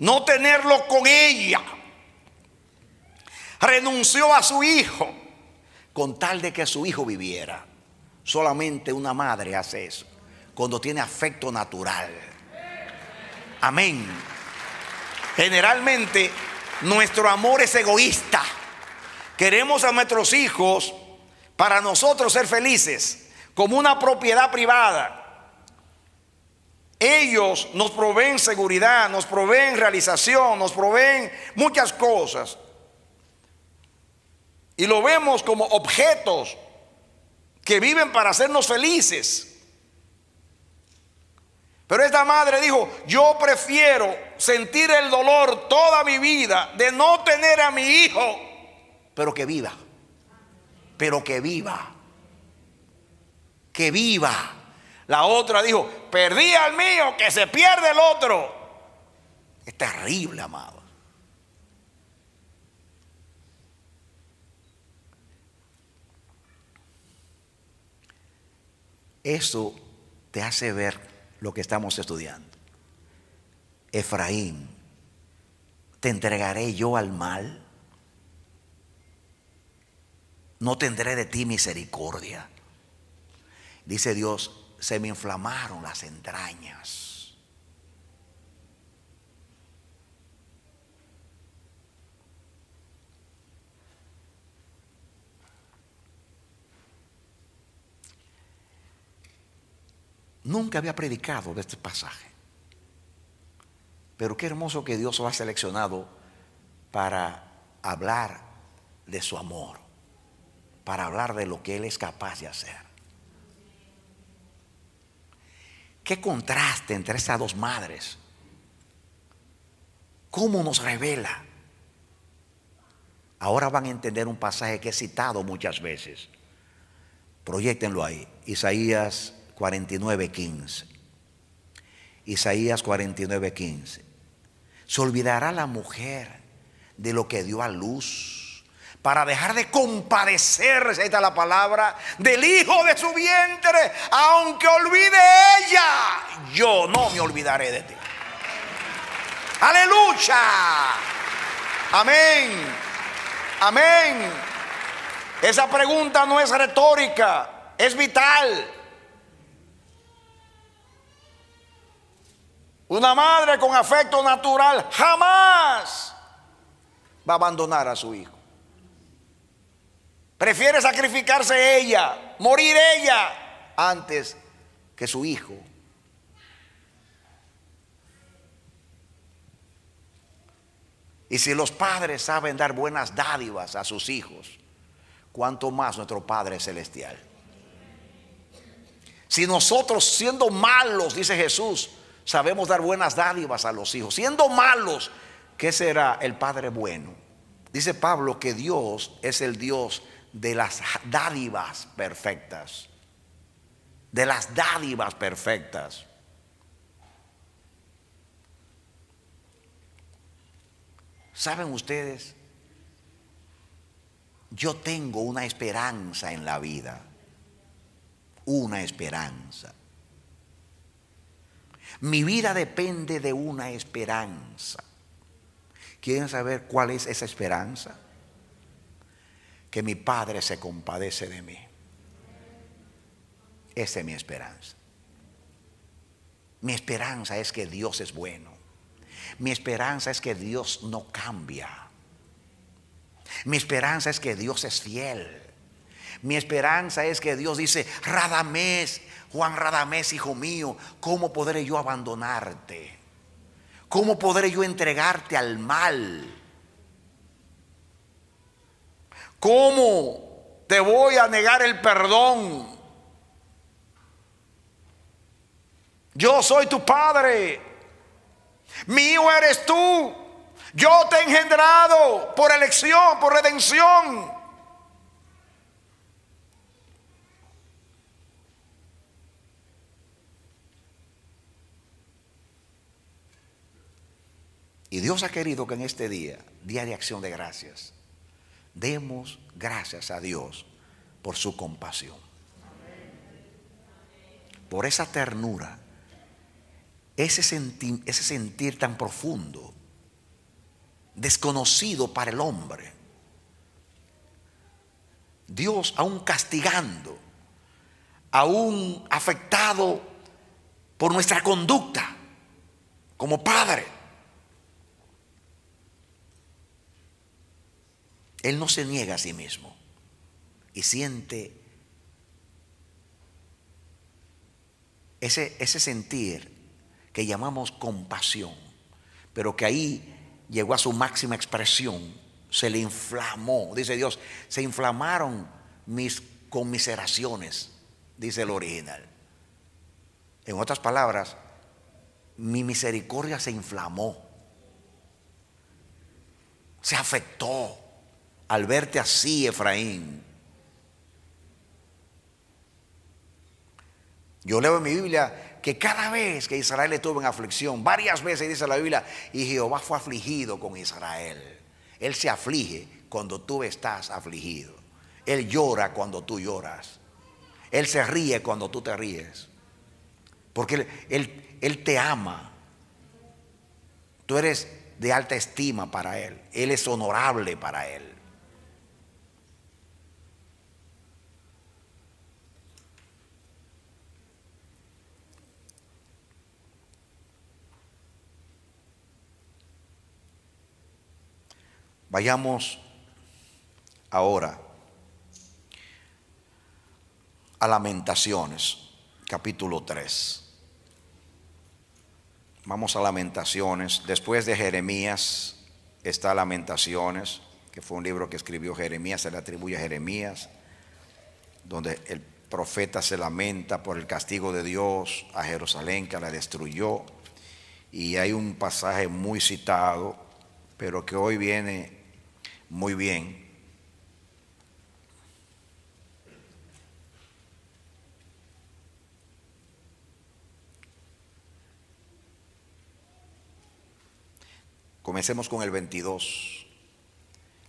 Speaker 2: no tenerlo con ella. Renunció a su hijo con tal de que su hijo viviera. Solamente una madre hace eso, cuando tiene afecto natural. Amén. Generalmente nuestro amor es egoísta. Queremos a nuestros hijos para nosotros ser felices, como una propiedad privada. Ellos nos proveen seguridad, nos proveen realización, nos proveen muchas cosas. Y lo vemos como objetos que viven para hacernos felices. Pero esta madre dijo, yo prefiero sentir el dolor toda mi vida de no tener a mi hijo, pero que viva, pero que viva, que viva. La otra dijo, perdí al mío, que se pierde el otro. Es terrible, amado. Eso te hace ver lo que estamos estudiando. Efraín, ¿te entregaré yo al mal? No tendré de ti misericordia. Dice Dios, se me inflamaron las entrañas Nunca había predicado de este pasaje. Pero qué hermoso que Dios lo ha seleccionado para hablar de su amor, para hablar de lo que Él es capaz de hacer. Qué contraste entre esas dos madres. ¿Cómo nos revela? Ahora van a entender un pasaje que he citado muchas veces. Proyectenlo ahí. Isaías 49:15. Isaías 49:15. Se olvidará la mujer de lo que dio a luz para dejar de compadecer, esta la palabra, del hijo de su vientre, aunque olvide ella, yo no me olvidaré de ti. Aleluya. Amén. Amén. Esa pregunta no es retórica, es vital. Una madre con afecto natural jamás va a abandonar a su hijo. Prefiere sacrificarse ella, morir ella, antes que su hijo. Y si los padres saben dar buenas dádivas a sus hijos, cuanto más nuestro Padre Celestial. Si nosotros siendo malos, dice Jesús, sabemos dar buenas dádivas a los hijos. Siendo malos, ¿qué será el Padre bueno? Dice Pablo que Dios es el Dios de las dádivas perfectas. De las dádivas perfectas. ¿Saben ustedes? Yo tengo una esperanza en la vida. Una esperanza. Mi vida depende de una esperanza. ¿Quieren saber cuál es esa esperanza? Que mi Padre se compadece de mí. Esa es mi esperanza. Mi esperanza es que Dios es bueno. Mi esperanza es que Dios no cambia. Mi esperanza es que Dios es fiel. Mi esperanza es que Dios dice, Radamés, Juan Radamés, hijo mío, ¿cómo podré yo abandonarte? ¿Cómo podré yo entregarte al mal? ¿Cómo te voy a negar el perdón? Yo soy tu padre. Mío eres tú. Yo te he engendrado por elección, por redención. Y Dios ha querido que en este día, día de acción de gracias, demos gracias a Dios por su compasión, por esa ternura, ese, sentir tan profundo, desconocido para el hombre. Dios aún castigando, aún afectado por nuestra conducta como Padre Él no se niega a sí mismo y siente ese, ese sentir que llamamos compasión, pero que ahí llegó a su máxima expresión, se le inflamó, dice Dios, se inflamaron mis conmiseraciones, dice el original. En otras palabras, mi misericordia se inflamó, se afectó al verte así, Efraín. Yo leo en mi Biblia que cada vez que Israel estuvo en aflicción, varias veces dice la Biblia, y Jehová fue afligido con Israel. Él se aflige cuando tú estás afligido. Él llora cuando tú lloras. Él se ríe cuando tú te ríes. Porque Él, él, él te ama. Tú eres de alta estima para Él. Él es honorable para Él. Vayamos ahora a Lamentaciones, capítulo 3. Vamos a Lamentaciones. Después de Jeremías está Lamentaciones, que fue un libro que escribió Jeremías, se le atribuye a Jeremías, donde el profeta se lamenta por el castigo de Dios a Jerusalén que la destruyó. Y hay un pasaje muy citado, pero que hoy viene muy bien. Comencemos con el 22.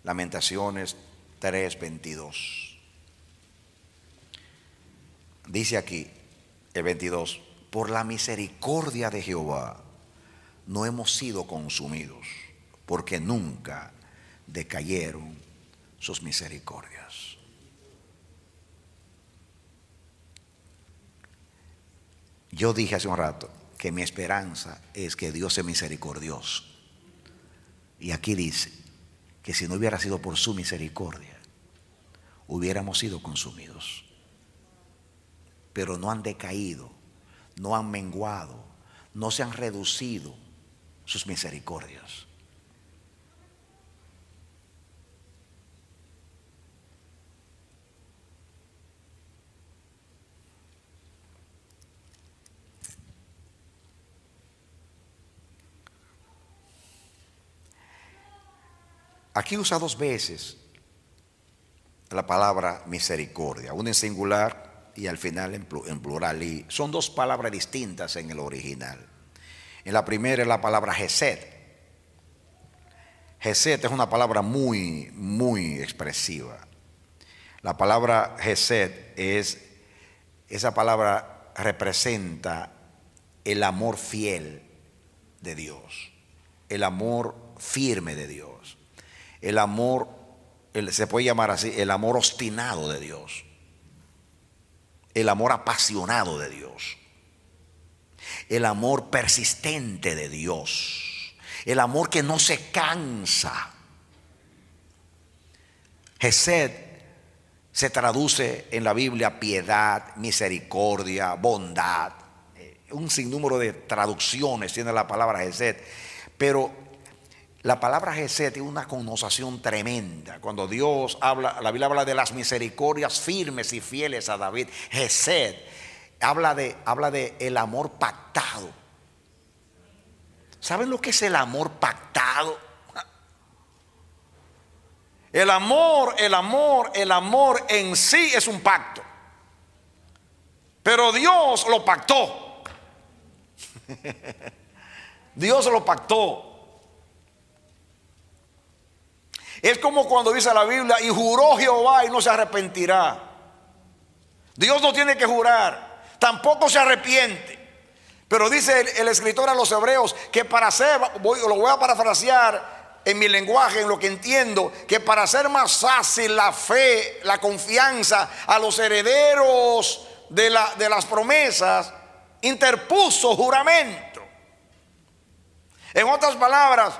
Speaker 2: Lamentaciones 3:22. Dice aquí el 22, por la misericordia de Jehová no hemos sido consumidos, porque nunca decayeron sus misericordias. Yo dije hace un rato que mi esperanza es que Dios sea misericordioso. Y aquí dice que si no hubiera sido por su misericordia, hubiéramos sido consumidos. Pero no han decaído, no han menguado, no se han reducido sus misericordias. Aquí usa dos veces la palabra misericordia, una en singular y al final en, plural. Y son dos palabras distintas en el original. En la primera es la palabra geset. Gesed es una palabra muy, muy expresiva. La palabra geset es, esa palabra representa el amor fiel de Dios, el amor firme de Dios el amor, se puede llamar así, el amor obstinado de Dios, el amor apasionado de Dios, el amor persistente de Dios, el amor que no se cansa. Gesed se traduce en la Biblia piedad, misericordia, bondad. Eh, un sinnúmero de traducciones tiene la palabra Gesed, pero la palabra Jesé tiene una connotación tremenda. Cuando Dios habla, la Biblia habla de las misericordias firmes y fieles a David. Jesé habla de, habla de el amor pactado. ¿Saben lo que es el amor pactado? El amor, el amor, el amor en sí es un pacto. Pero Dios lo pactó. Dios lo pactó. Es como cuando dice la Biblia, y juró Jehová y no se arrepentirá. Dios no tiene que jurar, tampoco se arrepiente. Pero dice el, escritor a los hebreos que para ser, lo voy a parafrasear en mi lenguaje, en lo que entiendo, que para ser más fácil la fe, la confianza a los herederos de, de las promesas, interpuso juramento. En otras palabras,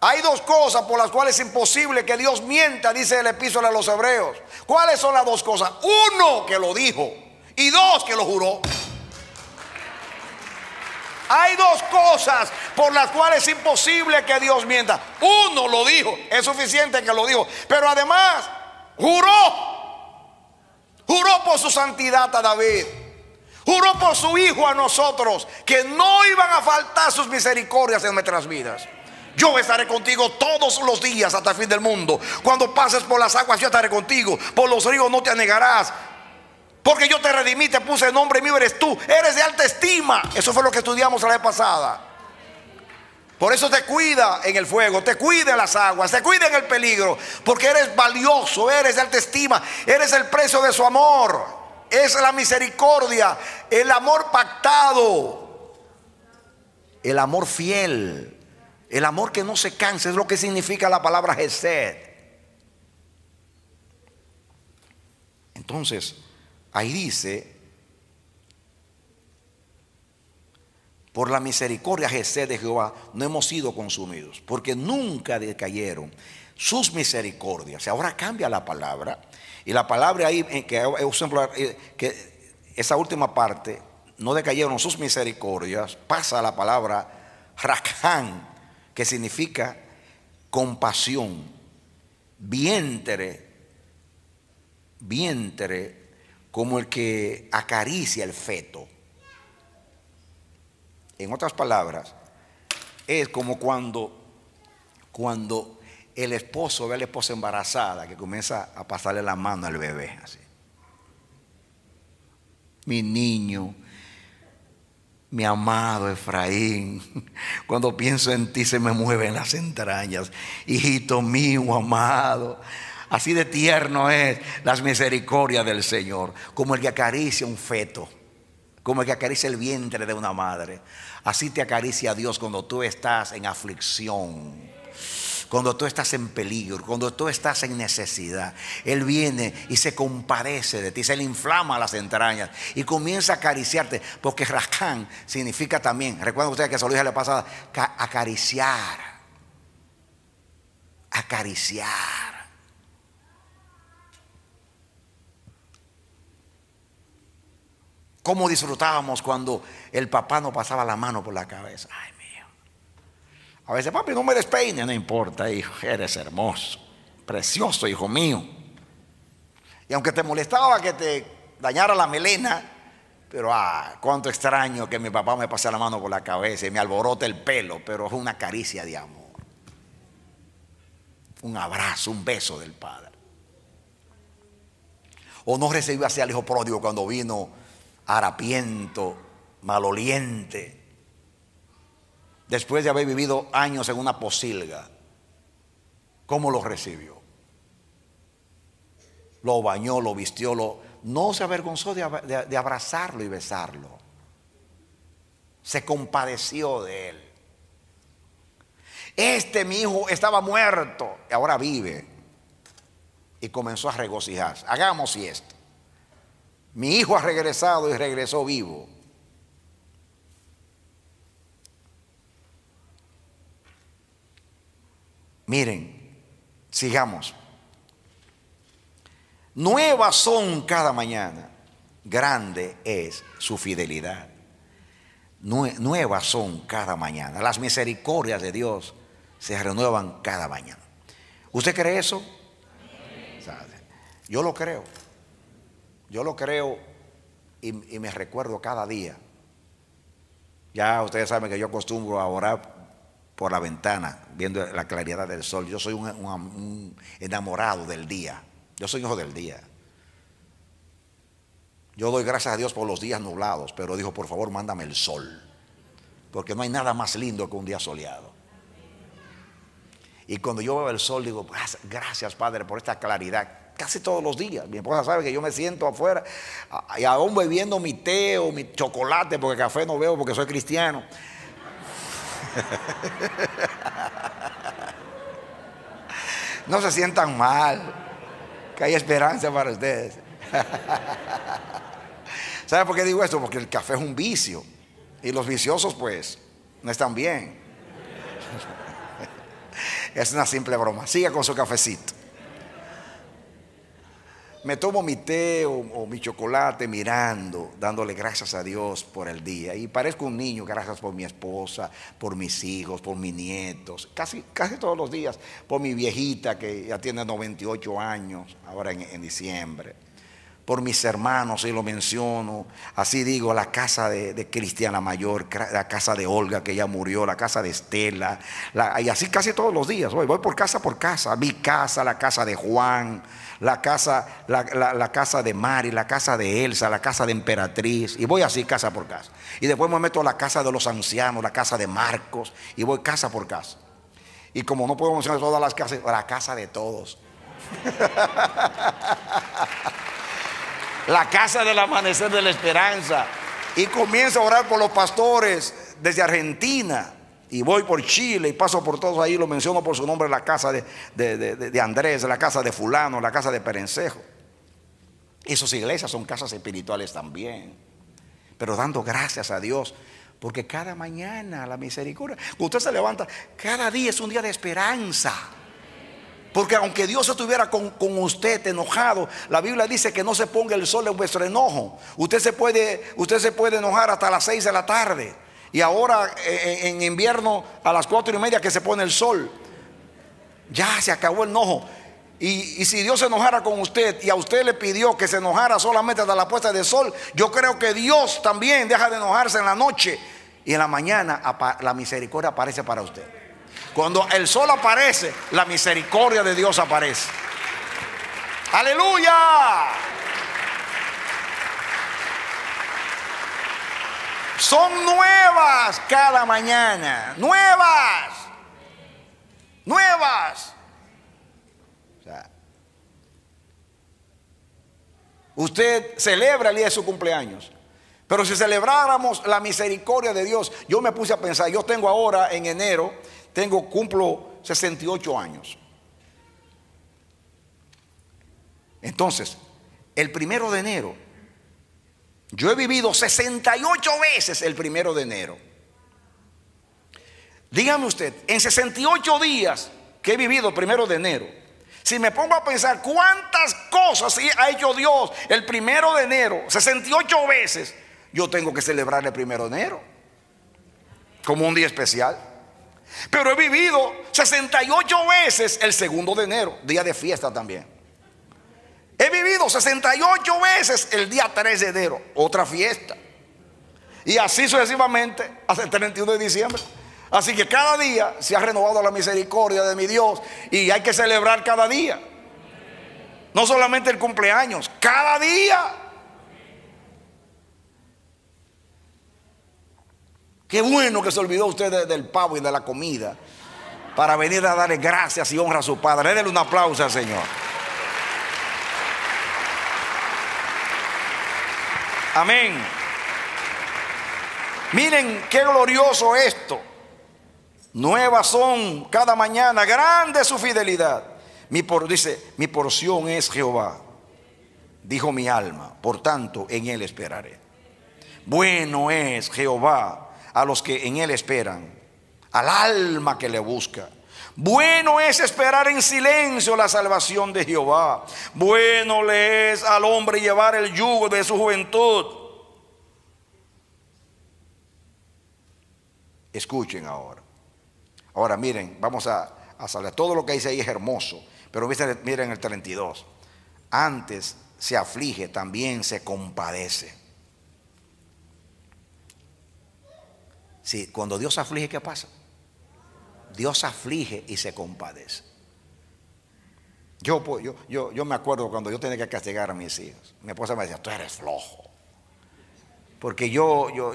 Speaker 2: hay dos cosas por las cuales es imposible que Dios mienta, dice el epístola a los hebreos. ¿Cuáles son las dos cosas? Uno, que lo dijo y dos, que lo juró. Hay dos cosas por las cuales es imposible que Dios mienta. Uno lo dijo, es suficiente que lo dijo. Pero además, juró. Juró por su santidad a David. Juró por su hijo a nosotros que no iban a faltar sus misericordias en nuestras vidas. Yo estaré contigo todos los días hasta el fin del mundo. Cuando pases por las aguas, yo estaré contigo. Por los ríos no te anegarás. Porque yo te redimí, te puse nombre mío, eres tú. Eres de alta estima. Eso fue lo que estudiamos la vez pasada. Por eso te cuida en el fuego, te cuida en las aguas, te cuida en el peligro. Porque eres valioso, eres de alta estima, eres el precio de su amor. Es la misericordia, el amor pactado, el amor fiel. El amor que no se cansa es lo que significa la palabra Gesed. Entonces, ahí dice, por la misericordia Gesed de Jehová no hemos sido consumidos, porque nunca decayeron sus misericordias. Ahora cambia la palabra. Y la palabra ahí, eh, que, eh, eh, que esa última parte, no decayeron sus misericordias, pasa la palabra Rakhan, que significa compasión, vientre, vientre como el que acaricia el feto. En otras palabras, es como cuando, cuando el esposo ve a la esposa embarazada que comienza a pasarle la mano al bebé, así. Mi niño, mi amado Efraín, cuando pienso en ti se me mueven las entrañas. Hijito mío, amado. Así de tierno es las misericordias del Señor, como el que acaricia un feto, como el que acaricia el vientre de una madre. Así te acaricia Dios cuando tú estás en aflicción cuando tú estás en peligro, cuando tú estás en necesidad. Él viene y se compadece de ti, se le inflama las entrañas y comienza a acariciarte, porque rascán significa también, recuerden ustedes que a lo dije le pasada, acariciar, acariciar. cómo disfrutábamos cuando el papá nos pasaba la mano por la cabeza. A veces, papi, no me despeine, no importa, hijo, eres hermoso, precioso, hijo mío. Y aunque te molestaba que te dañara la melena, pero ah, cuánto extraño que mi papá me pase la mano por la cabeza y me alborote el pelo, pero es una caricia de amor. Un abrazo, un beso del padre. O no recibió así al hijo pródigo cuando vino harapiento, maloliente después de haber vivido años en una posilga, ¿cómo lo recibió? Lo bañó, lo vistió, lo, no se avergonzó de, abrazarlo y besarlo. Se compadeció de él. Este mi hijo estaba muerto y ahora vive. Y comenzó a regocijarse. Hagamos esto. Mi hijo ha regresado y regresó vivo. Miren, sigamos. Nuevas son cada mañana. Grande es su fidelidad. Nuevas son cada mañana. Las misericordias de Dios se renuevan cada mañana. ¿Usted cree eso? Yo lo creo. Yo lo creo y, me recuerdo cada día. Ya ustedes saben que yo acostumbro a orar por la ventana viendo la claridad del sol. Yo soy un, enamorado del día. Yo soy hijo del día. Yo doy gracias a Dios por los días nublados, pero dijo, por favor, mándame el sol. Porque no hay nada más lindo que un día soleado. Y cuando yo veo el sol, digo, gracias Padre por esta claridad. Casi todos los días. Mi esposa sabe que yo me siento afuera y aún bebiendo mi té o mi chocolate, porque café no veo porque soy cristiano. No se sientan mal, que hay esperanza para ustedes. ¿Sabe por qué digo esto? Porque el café es un vicio y los viciosos pues no están bien. Es una simple broma. Siga con su cafecito me tomo mi té o, mi chocolate mirando, dándole gracias a Dios por el día. Y parezco un niño, gracias por mi esposa, por mis hijos, por mis nietos, casi, casi todos los días, por mi viejita que ya tiene 98 años, ahora en, diciembre, por mis hermanos, si lo menciono, así digo, la casa de, Cristiana Mayor, la casa de Olga que ya murió, la casa de Estela, y así casi todos los días, voy, voy por casa por casa, mi casa, la casa de Juan la casa, la, casa de Mari, la casa de Elsa, la casa de Emperatriz, y voy así casa por casa. Y después me meto a la casa de los ancianos, la casa de Marcos, y voy casa por casa. Y como no puedo mencionar todas las casas, la casa de todos. la casa del amanecer de la esperanza. Y comienzo a orar por los pastores desde Argentina, y voy por Chile y paso por todos ahí, lo menciono por su nombre, la casa de, Andrés, la casa de fulano, la casa de Perencejo. Esas iglesias son casas espirituales también. Pero dando gracias a Dios, porque cada mañana la misericordia, usted se levanta, cada día es un día de esperanza. Porque aunque Dios estuviera con, usted enojado, la Biblia dice que no se ponga el sol en vuestro enojo. Usted se puede, usted se puede enojar hasta las 6 de la tarde y ahora eh, eh, en, invierno a las cuatro y media que se pone el sol. Ya se acabó el enojo. Y, y, si Dios se enojara con usted y a usted le pidió que se enojara solamente hasta la puesta del sol, yo creo que Dios también deja de enojarse en la noche y en la mañana la misericordia aparece para usted. Cuando el sol aparece, la misericordia de Dios aparece. Aleluya. Son nuevas cada mañana, nuevas, nuevas. usted celebra el día de su cumpleaños, pero si celebráramos la misericordia de Dios, yo me puse a pensar, yo tengo ahora en enero, tengo, cumplo 68 años. Entonces, el primero de enero yo he vivido 68 veces el primero de enero. Dígame usted, en 68 días que he vivido el primero de enero, si me pongo a pensar cuántas cosas ha hecho Dios el primero de enero, 68 veces, yo tengo que celebrar el primero de enero como un día especial. Pero he vivido 68 veces el segundo de enero, día de fiesta también. He vivido 68 veces el día 3 de enero, otra fiesta. Y así sucesivamente hasta el 31 de diciembre. Así que cada día se ha renovado la misericordia de mi Dios y hay que celebrar cada día. No solamente el cumpleaños, cada día. Qué bueno que se olvidó usted del pavo y de la comida para venir a darle gracias y honra a su Padre. Denle un aplauso al Señor. Amén. Miren qué glorioso esto. Nuevas son cada mañana, grande su fidelidad. Mi dice, mi porción es Jehová, dijo mi alma, por tanto en él esperaré. Bueno es Jehová a los que en él esperan, al alma que le busca. Bueno es esperar en silencio la salvación de Jehová. Bueno le es al hombre llevar el yugo de su juventud. Escuchen ahora. Ahora miren, vamos a, a Todo lo que dice ahí es hermoso. Pero miren el 32. Antes se aflige, también se compadece. si cuando Dios aflige, ¿qué pasa? Dios aflige y se compadece. Yo, yo, me acuerdo cuando yo tenía que castigar a mis hijos. Mi esposa me decía, tú eres flojo. Porque yo, yo,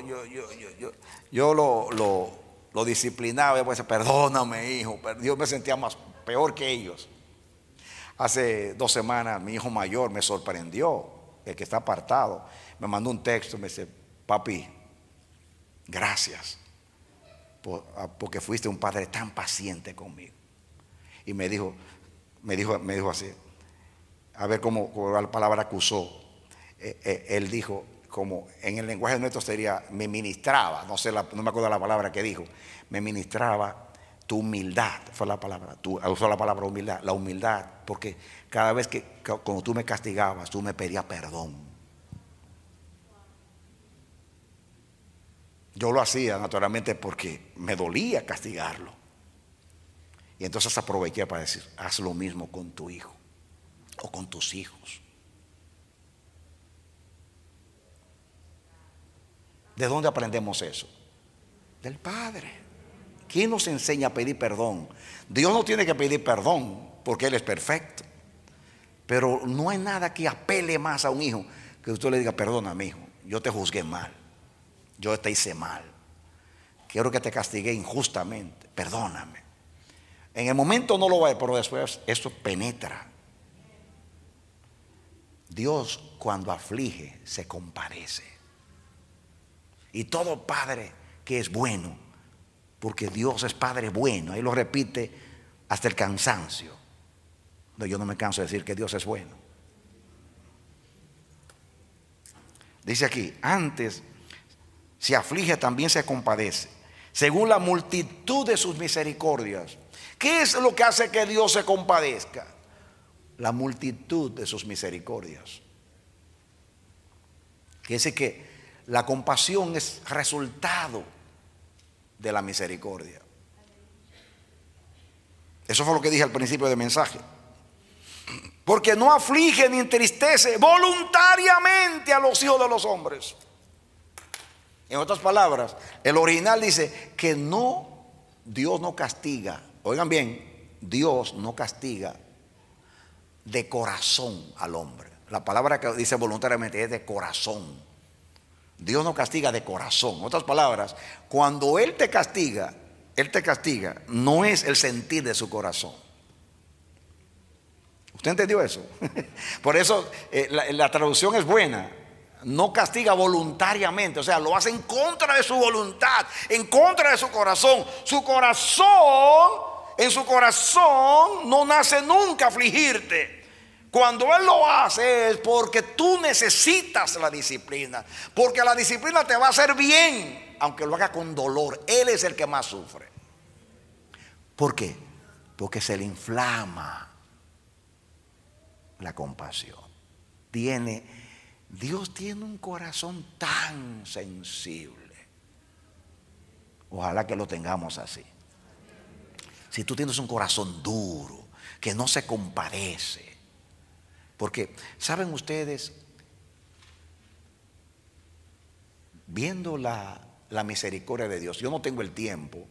Speaker 2: yo, lo, disciplinaba. Y decía, perdóname, hijo. Yo me sentía más peor que ellos. Hace dos semanas mi hijo mayor me sorprendió, el que está apartado. Me mandó un texto, me dice, papi, gracias porque fuiste un padre tan paciente conmigo. Y me dijo, me dijo, me dijo así, a ver cómo, la palabra acusó. E, e, él dijo, como en el lenguaje nuestro sería, me ministraba, no sé, no me acuerdo la palabra que dijo, me ministraba tu humildad, fue la palabra, usó la palabra humildad, la humildad, porque cada vez que cuando tú me castigabas, tú me pedías perdón. Yo lo hacía naturalmente porque me dolía castigarlo. Y entonces aproveché para decir, haz lo mismo con tu hijo o con tus hijos. ¿De dónde aprendemos eso? Del Padre. ¿Quién nos enseña a pedir perdón? Dios no tiene que pedir perdón porque Él es perfecto. Pero no hay nada que apele más a un hijo que usted le diga, perdona mi hijo, yo te juzgué mal yo te hice mal. Quiero que te castigué injustamente. Perdóname. En el momento no lo ve, pero después eso penetra. Dios cuando aflige se comparece. Y todo padre que es bueno, porque Dios es padre bueno, ahí lo repite hasta el cansancio. yo no me canso de decir que Dios es bueno. Dice aquí, antes si aflige también se compadece, según la multitud de sus misericordias. ¿Qué es lo que hace que Dios se compadezca? La multitud de sus misericordias. Fíjense es que la compasión es resultado de la misericordia. Eso fue lo que dije al principio del mensaje. Porque no aflige ni entristece voluntariamente a los hijos de los hombres. En otras palabras, el original dice que no, Dios no castiga. Oigan bien, Dios no castiga de corazón al hombre. La palabra que dice voluntariamente es de corazón. Dios no castiga de corazón. En otras palabras, cuando Él te castiga, Él te castiga, no es el sentir de su corazón. ¿Usted entendió eso? Por eso eh, la, la traducción es buena, no castiga voluntariamente, o sea, lo hace en contra de su voluntad, en contra de su corazón. Su corazón, en su corazón no nace nunca afligirte. Cuando Él lo hace es porque tú necesitas la disciplina, porque la disciplina te va a hacer bien, aunque lo haga con dolor. Él es el que más sufre. ¿Por qué? Porque se le inflama la compasión. Tiene Dios tiene un corazón tan sensible. Ojalá que lo tengamos así. Si tú tienes un corazón duro, que no se compadece. Porque, ¿saben ustedes? Viendo la, misericordia de Dios, yo no tengo el tiempo,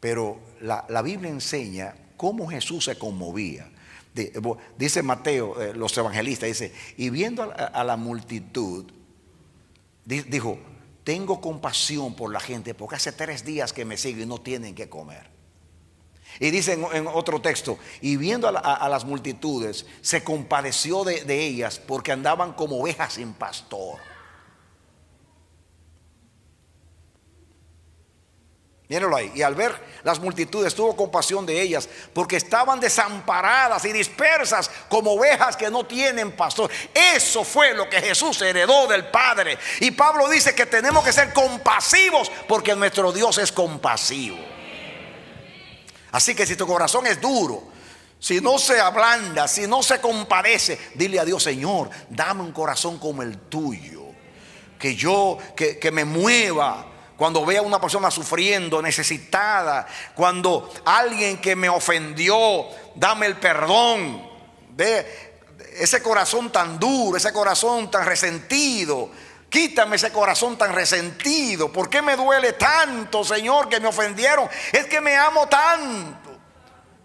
Speaker 2: pero la, la Biblia enseña cómo Jesús se conmovía. Dice Mateo, eh, los evangelistas, dice, y viendo a, la multitud, dijo, tengo compasión por la gente porque hace tres días que me siguen y no tienen que comer. Y dice en, otro texto, y viendo a, las multitudes, se compadeció de ellas porque andaban como ovejas sin pastor. Mírenlo ahí. Y al ver las multitudes tuvo compasión de ellas porque estaban desamparadas y dispersas como ovejas que no tienen pastor. Eso fue lo que Jesús heredó del Padre. Y Pablo dice que tenemos que ser compasivos porque nuestro Dios es compasivo. Así que si tu corazón es duro, si no se ablanda, si no se compadece, dile a Dios, Señor, dame un corazón como el tuyo. Que yo, que, que me mueva cuando vea a una persona sufriendo, necesitada, cuando alguien que me ofendió, dame el perdón. De ese corazón tan duro, ese corazón tan resentido. Quítame ese corazón tan resentido. ¿Por qué me duele tanto, Señor, que me ofendieron? Es que me amo tanto,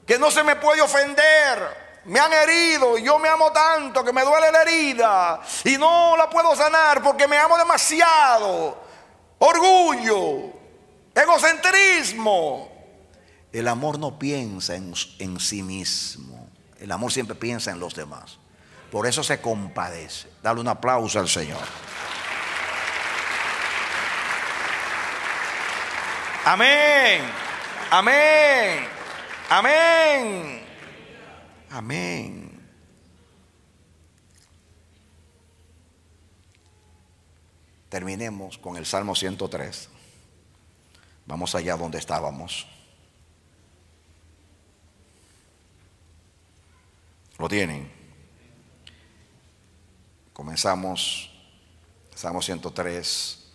Speaker 2: que no se me puede ofender me han herido y yo me amo tanto que me duele la herida y no la puedo sanar porque me amo demasiado orgullo, egocentrismo. El amor no piensa en, sí mismo. El amor siempre piensa en los demás. Por eso se compadece. Dale un aplauso al Señor. Amén. Amén. Amén. Amén. terminemos con el Salmo 103. Vamos allá donde estábamos. ¿Lo tienen? Comenzamos Salmo 103.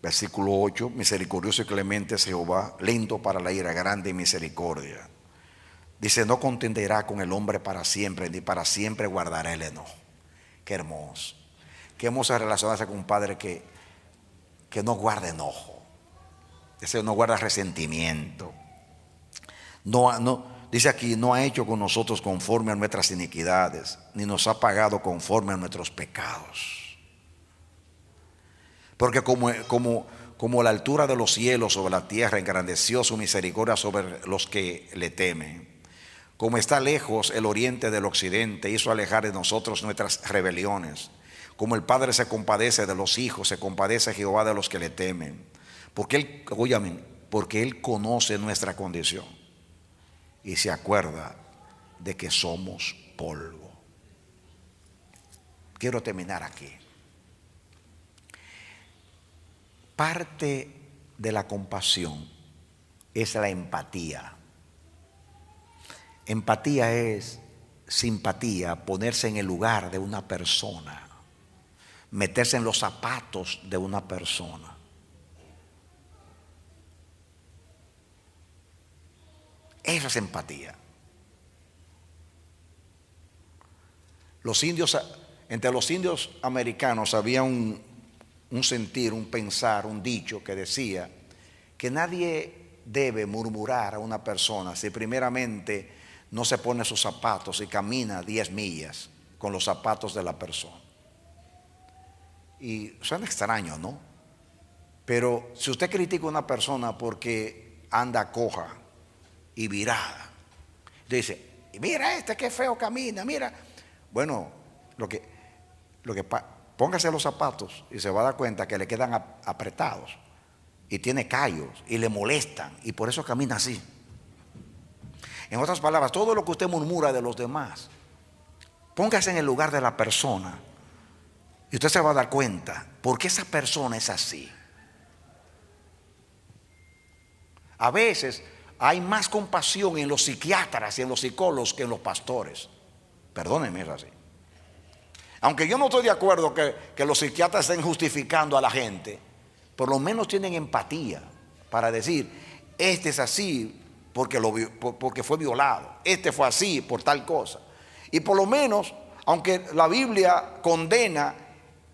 Speaker 2: Versículo 8, misericordioso y clemente Jehová, lento para la ira, grande y misericordia. Dice, no contenderá con el hombre para siempre, ni para siempre guardará el enojo. Qué hermoso. Qué relación relacionarse con un padre que, que no guarda enojo. Ese no guarda resentimiento. no, dice aquí, no ha hecho con nosotros conforme a nuestras iniquidades, ni nos ha pagado conforme a nuestros pecados. Porque como, como, como la altura de los cielos sobre la tierra, engrandeció su misericordia sobre los que le temen. Como está lejos el oriente del occidente, hizo alejar de nosotros nuestras rebeliones. Como el Padre se compadece de los hijos, se compadece Jehová de los que le temen. Porque Él, porque Él conoce nuestra condición y se acuerda de que somos polvo. Quiero terminar aquí. Parte de la compasión es la empatía. Empatía es simpatía, ponerse en el lugar de una persona, meterse en los zapatos de una persona. Esa es empatía. Los indios, entre los indios americanos había un, un sentir, un pensar, un dicho que decía que nadie debe murmurar a una persona si primeramente no se pone sus zapatos y camina 10 millas con los zapatos de la persona. Y suena extraño, ¿no? Pero si usted critica a una persona porque anda coja y virada, dice, mira este que feo camina, mira. Bueno, lo que, lo que póngase los zapatos y se va a dar cuenta que le quedan apretados y tiene callos y le molestan y por eso camina así. En otras palabras, todo lo que usted murmura de los demás, póngase en el lugar de la persona y usted se va a dar cuenta porque esa persona es así. A veces hay más compasión en los psiquiatras y en los psicólogos que en los pastores. Perdónenme, es así. Aunque yo no estoy de acuerdo que, que, los psiquiatras estén justificando a la gente, por lo menos tienen empatía para decir, este es así, porque, porque fue violado. Este fue así por tal cosa. Y por lo menos, aunque la Biblia condena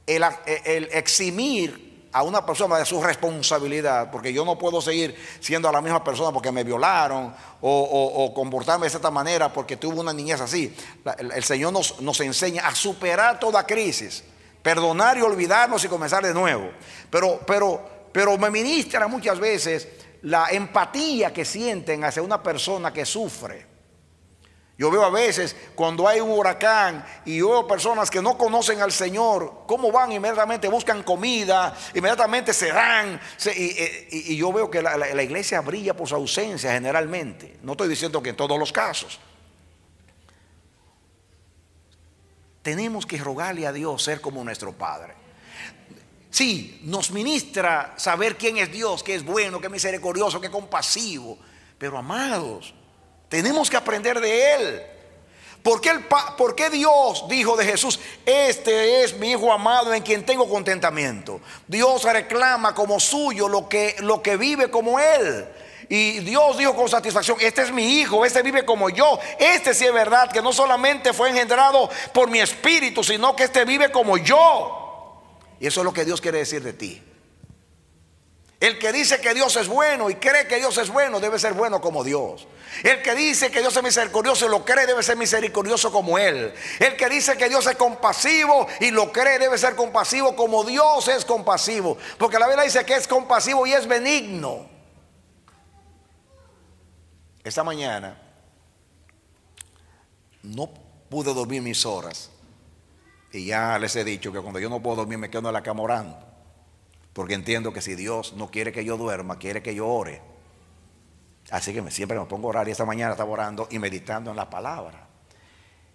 Speaker 2: el, eximir a una persona de su responsabilidad, porque yo no puedo seguir siendo a la misma persona porque me violaron o, comportarme de cierta manera porque tuve una niñez así. el, Señor nos, nos enseña a superar toda crisis perdonar y olvidarnos y comenzar de nuevo. Pero, pero, pero me ministra muchas veces la empatía que sienten hacia una persona que sufre. Yo veo a veces cuando hay un huracán y veo personas que no conocen al Señor, cómo van inmediatamente, buscan comida, inmediatamente se dan. Eh, y, yo veo que la iglesia brilla por su ausencia generalmente. No estoy diciendo que en todos los casos. Tenemos que rogarle a Dios ser como nuestro Padre. Sí, nos ministra saber quién es Dios, que es bueno, que es misericordioso, que es compasivo. Pero amados, tenemos que aprender de Él. ¿Por qué, Dios dijo de Jesús, este es mi Hijo amado en quien tengo contentamiento? Dios reclama como suyo lo que, lo que vive como Él. Y Dios dijo con satisfacción, este es mi hijo, este vive como yo, este sí es verdad, que no solamente fue engendrado por mi espíritu, sino que este vive como yo. Y eso es lo que Dios quiere decir de ti. El que dice que Dios es bueno y cree que Dios es bueno, debe ser bueno como Dios. El que dice que Dios es misericordioso y lo cree, debe ser misericordioso como Él. El que dice que Dios es compasivo y lo cree, debe ser compasivo como Dios es compasivo. Porque la Biblia dice que es compasivo y es benigno. Esta mañana no pude dormir mis horas y ya les he dicho que cuando yo no puedo dormir me quedo en la cama orando. Porque entiendo que si Dios no quiere que yo duerma, quiere que yo ore. Así que me, siempre me pongo a orar y esta mañana estaba orando y meditando en la palabra.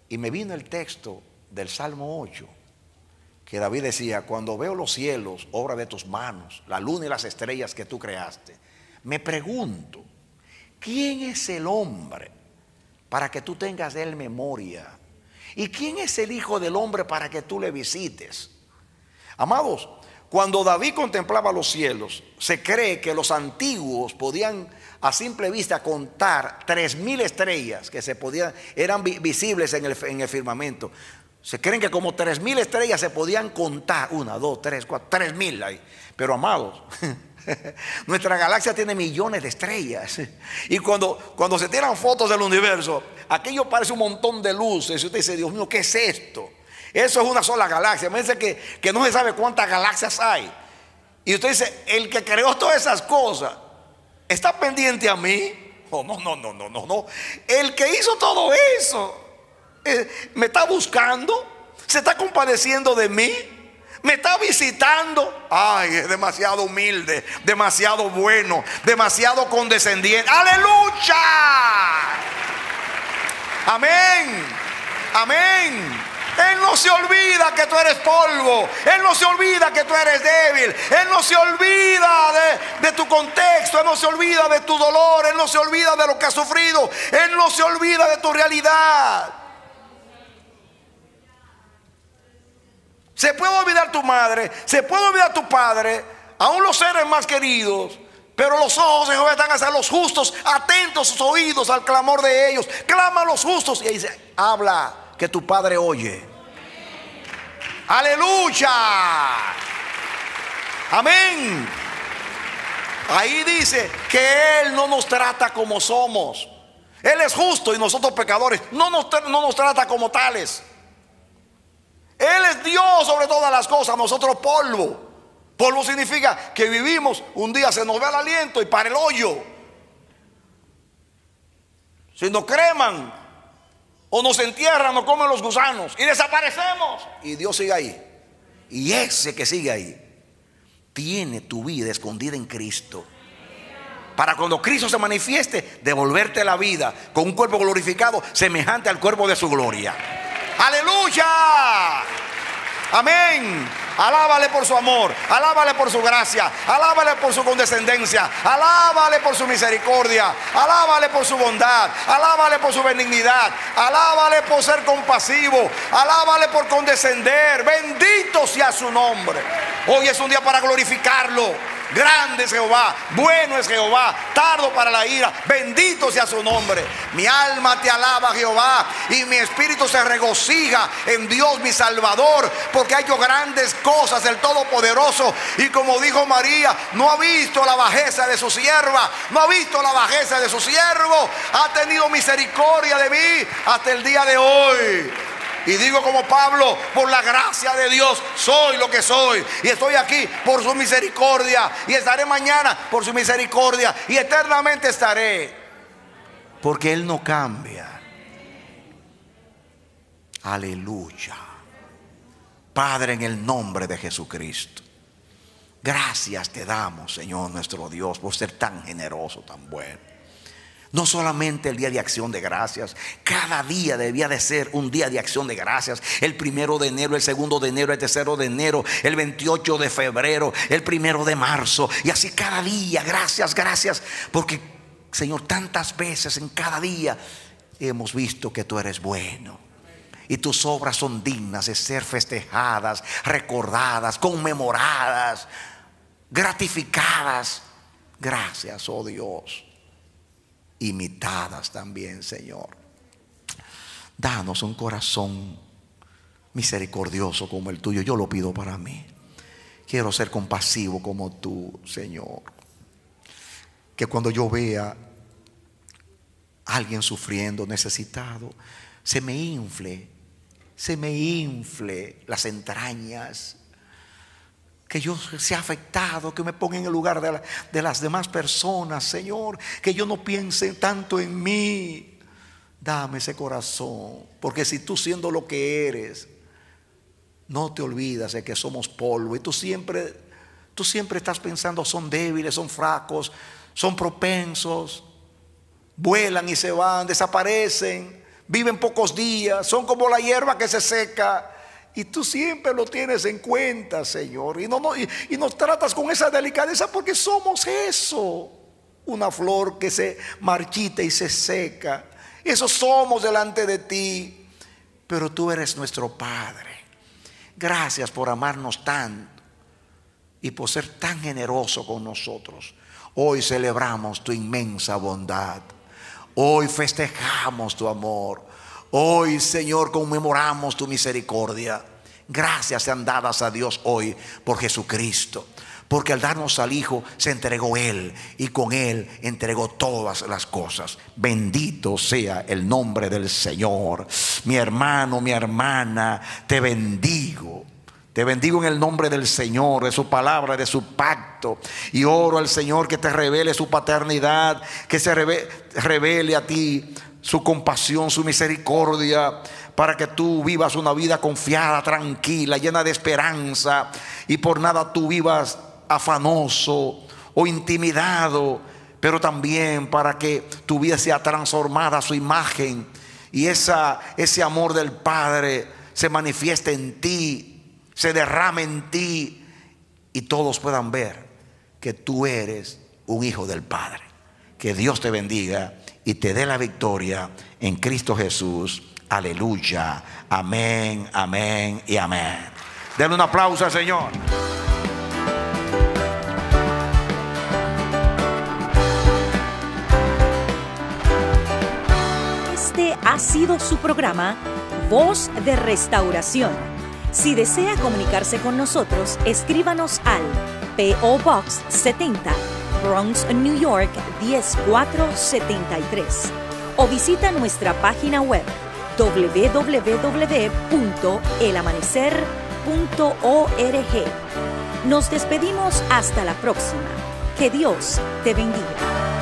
Speaker 2: Y me vino el texto del Salmo 8, que David decía, cuando veo los cielos, obra de tus manos, la luna y las estrellas que tú creaste, me pregunto, ¿quién es el hombre para que tú tengas de él memoria? ¿Y quién es el Hijo del Hombre para que tú le visites? Amados, cuando David contemplaba los cielos, se cree que los antiguos podían a simple vista contar tres mil estrellas que se podían, eran visibles en el, firmamento. Se creen que como tres mil estrellas se podían contar, una, dos, tres, cuatro, tres mil ahí. Pero amados, Nuestra galaxia tiene millones de estrellas. Y cuando, cuando se tiran fotos del universo, aquello parece un montón de luces. Y usted dice, Dios mío, ¿qué es esto? Eso es una sola galaxia. Me dice que, no se sabe cuántas galaxias hay. Y usted dice, el que creó todas esas cosas, ¿está pendiente a mí? Oh, no, no, no, no, no, no. El que hizo todo eso, eh, me está buscando, se está compadeciendo de mí. Me está visitando. Ay, es demasiado humilde, demasiado bueno, demasiado condescendiente. Aleluya. Amén. Amén. Él no se olvida que tú eres polvo. Él no se olvida que tú eres débil. Él no se olvida de, tu contexto. Él no se olvida de tu dolor. Él no se olvida de lo que has sufrido. Él no se olvida de tu realidad. Se puede olvidar tu madre, se puede olvidar tu padre, aún los seres más queridos. Pero los ojos de Jehová están hacia los justos, atentos sus oídos al clamor de ellos. Clama a los justos y dice, habla que tu padre oye. Aleluya. Amén. Ahí dice que Él no nos trata como somos. Él es justo y nosotros pecadores. No no nos trata como tales. Él es Dios sobre todas las cosas, nosotros polvo. Polvo significa que vivimos, un día se nos ve el aliento y para el hoyo. Si nos creman o nos entierran, nos comen los gusanos y desaparecemos. Y Dios sigue ahí. Y ese que sigue ahí tiene tu vida escondida en Cristo. Para cuando Cristo se manifieste, devolverte la vida con un cuerpo glorificado semejante al cuerpo de su gloria. Aleluya. Amén. Alábale por su amor, alábale por su gracia, alábale por su condescendencia, alábale por su misericordia, alábale por su bondad, alábale por su benignidad, alábale por ser compasivo, alábale por condescender. Bendito sea su nombre. Hoy es un día para glorificarlo. Grande es Jehová, bueno es Jehová, tardo para la ira, bendito sea su nombre. Mi alma te alaba Jehová y mi espíritu se regocija en Dios mi Salvador, porque ha hecho grandes cosas el Todopoderoso. Y como dijo María, no ha visto la bajeza de su sierva, no ha visto la bajeza de su siervo, ha tenido misericordia de mí hasta el día de hoy. Y digo como Pablo, por la gracia de Dios soy lo que soy. Y estoy aquí por su misericordia. Y estaré mañana por su misericordia. Y eternamente estaré. Porque Él no cambia. Aleluya. Padre, en el nombre de Jesucristo. Gracias te damos, Señor nuestro Dios, por ser tan generoso, tan bueno. No solamente el día de acción de gracias, cada día debía de ser un día de acción de gracias. El primero de enero, el segundo de enero, el tercero de enero, el 28 de febrero, el primero de marzo. Y así cada día, gracias, gracias. Porque, Señor, tantas veces en cada día hemos visto que tú eres bueno. Y tus obras son dignas de ser festejadas, recordadas, conmemoradas, gratificadas. Gracias, oh Dios imitadas también, Señor. Danos un corazón misericordioso como el tuyo. Yo lo pido para mí. Quiero ser compasivo como tú, Señor. Que cuando yo vea a alguien sufriendo, necesitado, se me infle, se me infle las entrañas que yo sea afectado, que me ponga en el lugar de, las demás personas, Señor, que yo no piense tanto en mí. Dame ese corazón, porque si tú siendo lo que eres, no te olvidas de que somos polvo y tú siempre, tú siempre estás pensando son débiles, son fracos, son propensos, vuelan y se van, desaparecen, viven pocos días, son como la hierba que se seca y tú siempre lo tienes en cuenta, Señor. Y, nos tratas con esa delicadeza porque somos eso. Una flor que se marchita y se seca. Eso somos delante de ti. Pero tú eres nuestro Padre. Gracias por amarnos tanto y por ser tan generoso con nosotros. Hoy celebramos tu inmensa bondad. Hoy festejamos tu amor. Hoy, Señor, conmemoramos tu misericordia. Gracias sean dadas a Dios hoy por Jesucristo. Porque al darnos al Hijo se entregó Él y con Él entregó todas las cosas. Bendito sea el nombre del Señor. Mi hermano, mi hermana, te bendigo. Te bendigo en el nombre del Señor, de su palabra, de su pacto. Y oro al Señor que te revele su paternidad, que se revele, a ti su compasión, su misericordia, para que tú vivas una vida confiada, tranquila, llena de esperanza, y por nada tú vivas afanoso o intimidado, pero también para que tu vida sea transformada a su imagen y esa, ese amor del Padre se manifieste en ti, se derrame en ti y todos puedan ver que tú eres un hijo del Padre. Que Dios te bendiga y te dé la victoria en Cristo Jesús. Aleluya. Amén, amén y amén. Denle un aplauso al Señor.
Speaker 1: Este ha sido su programa, Voz de Restauración. Si desea comunicarse con nosotros, escríbanos al PO Box 70 Bronx, New York 10473 o visita nuestra página web www.elamanecer.org. Nos despedimos hasta la próxima. Que Dios te bendiga.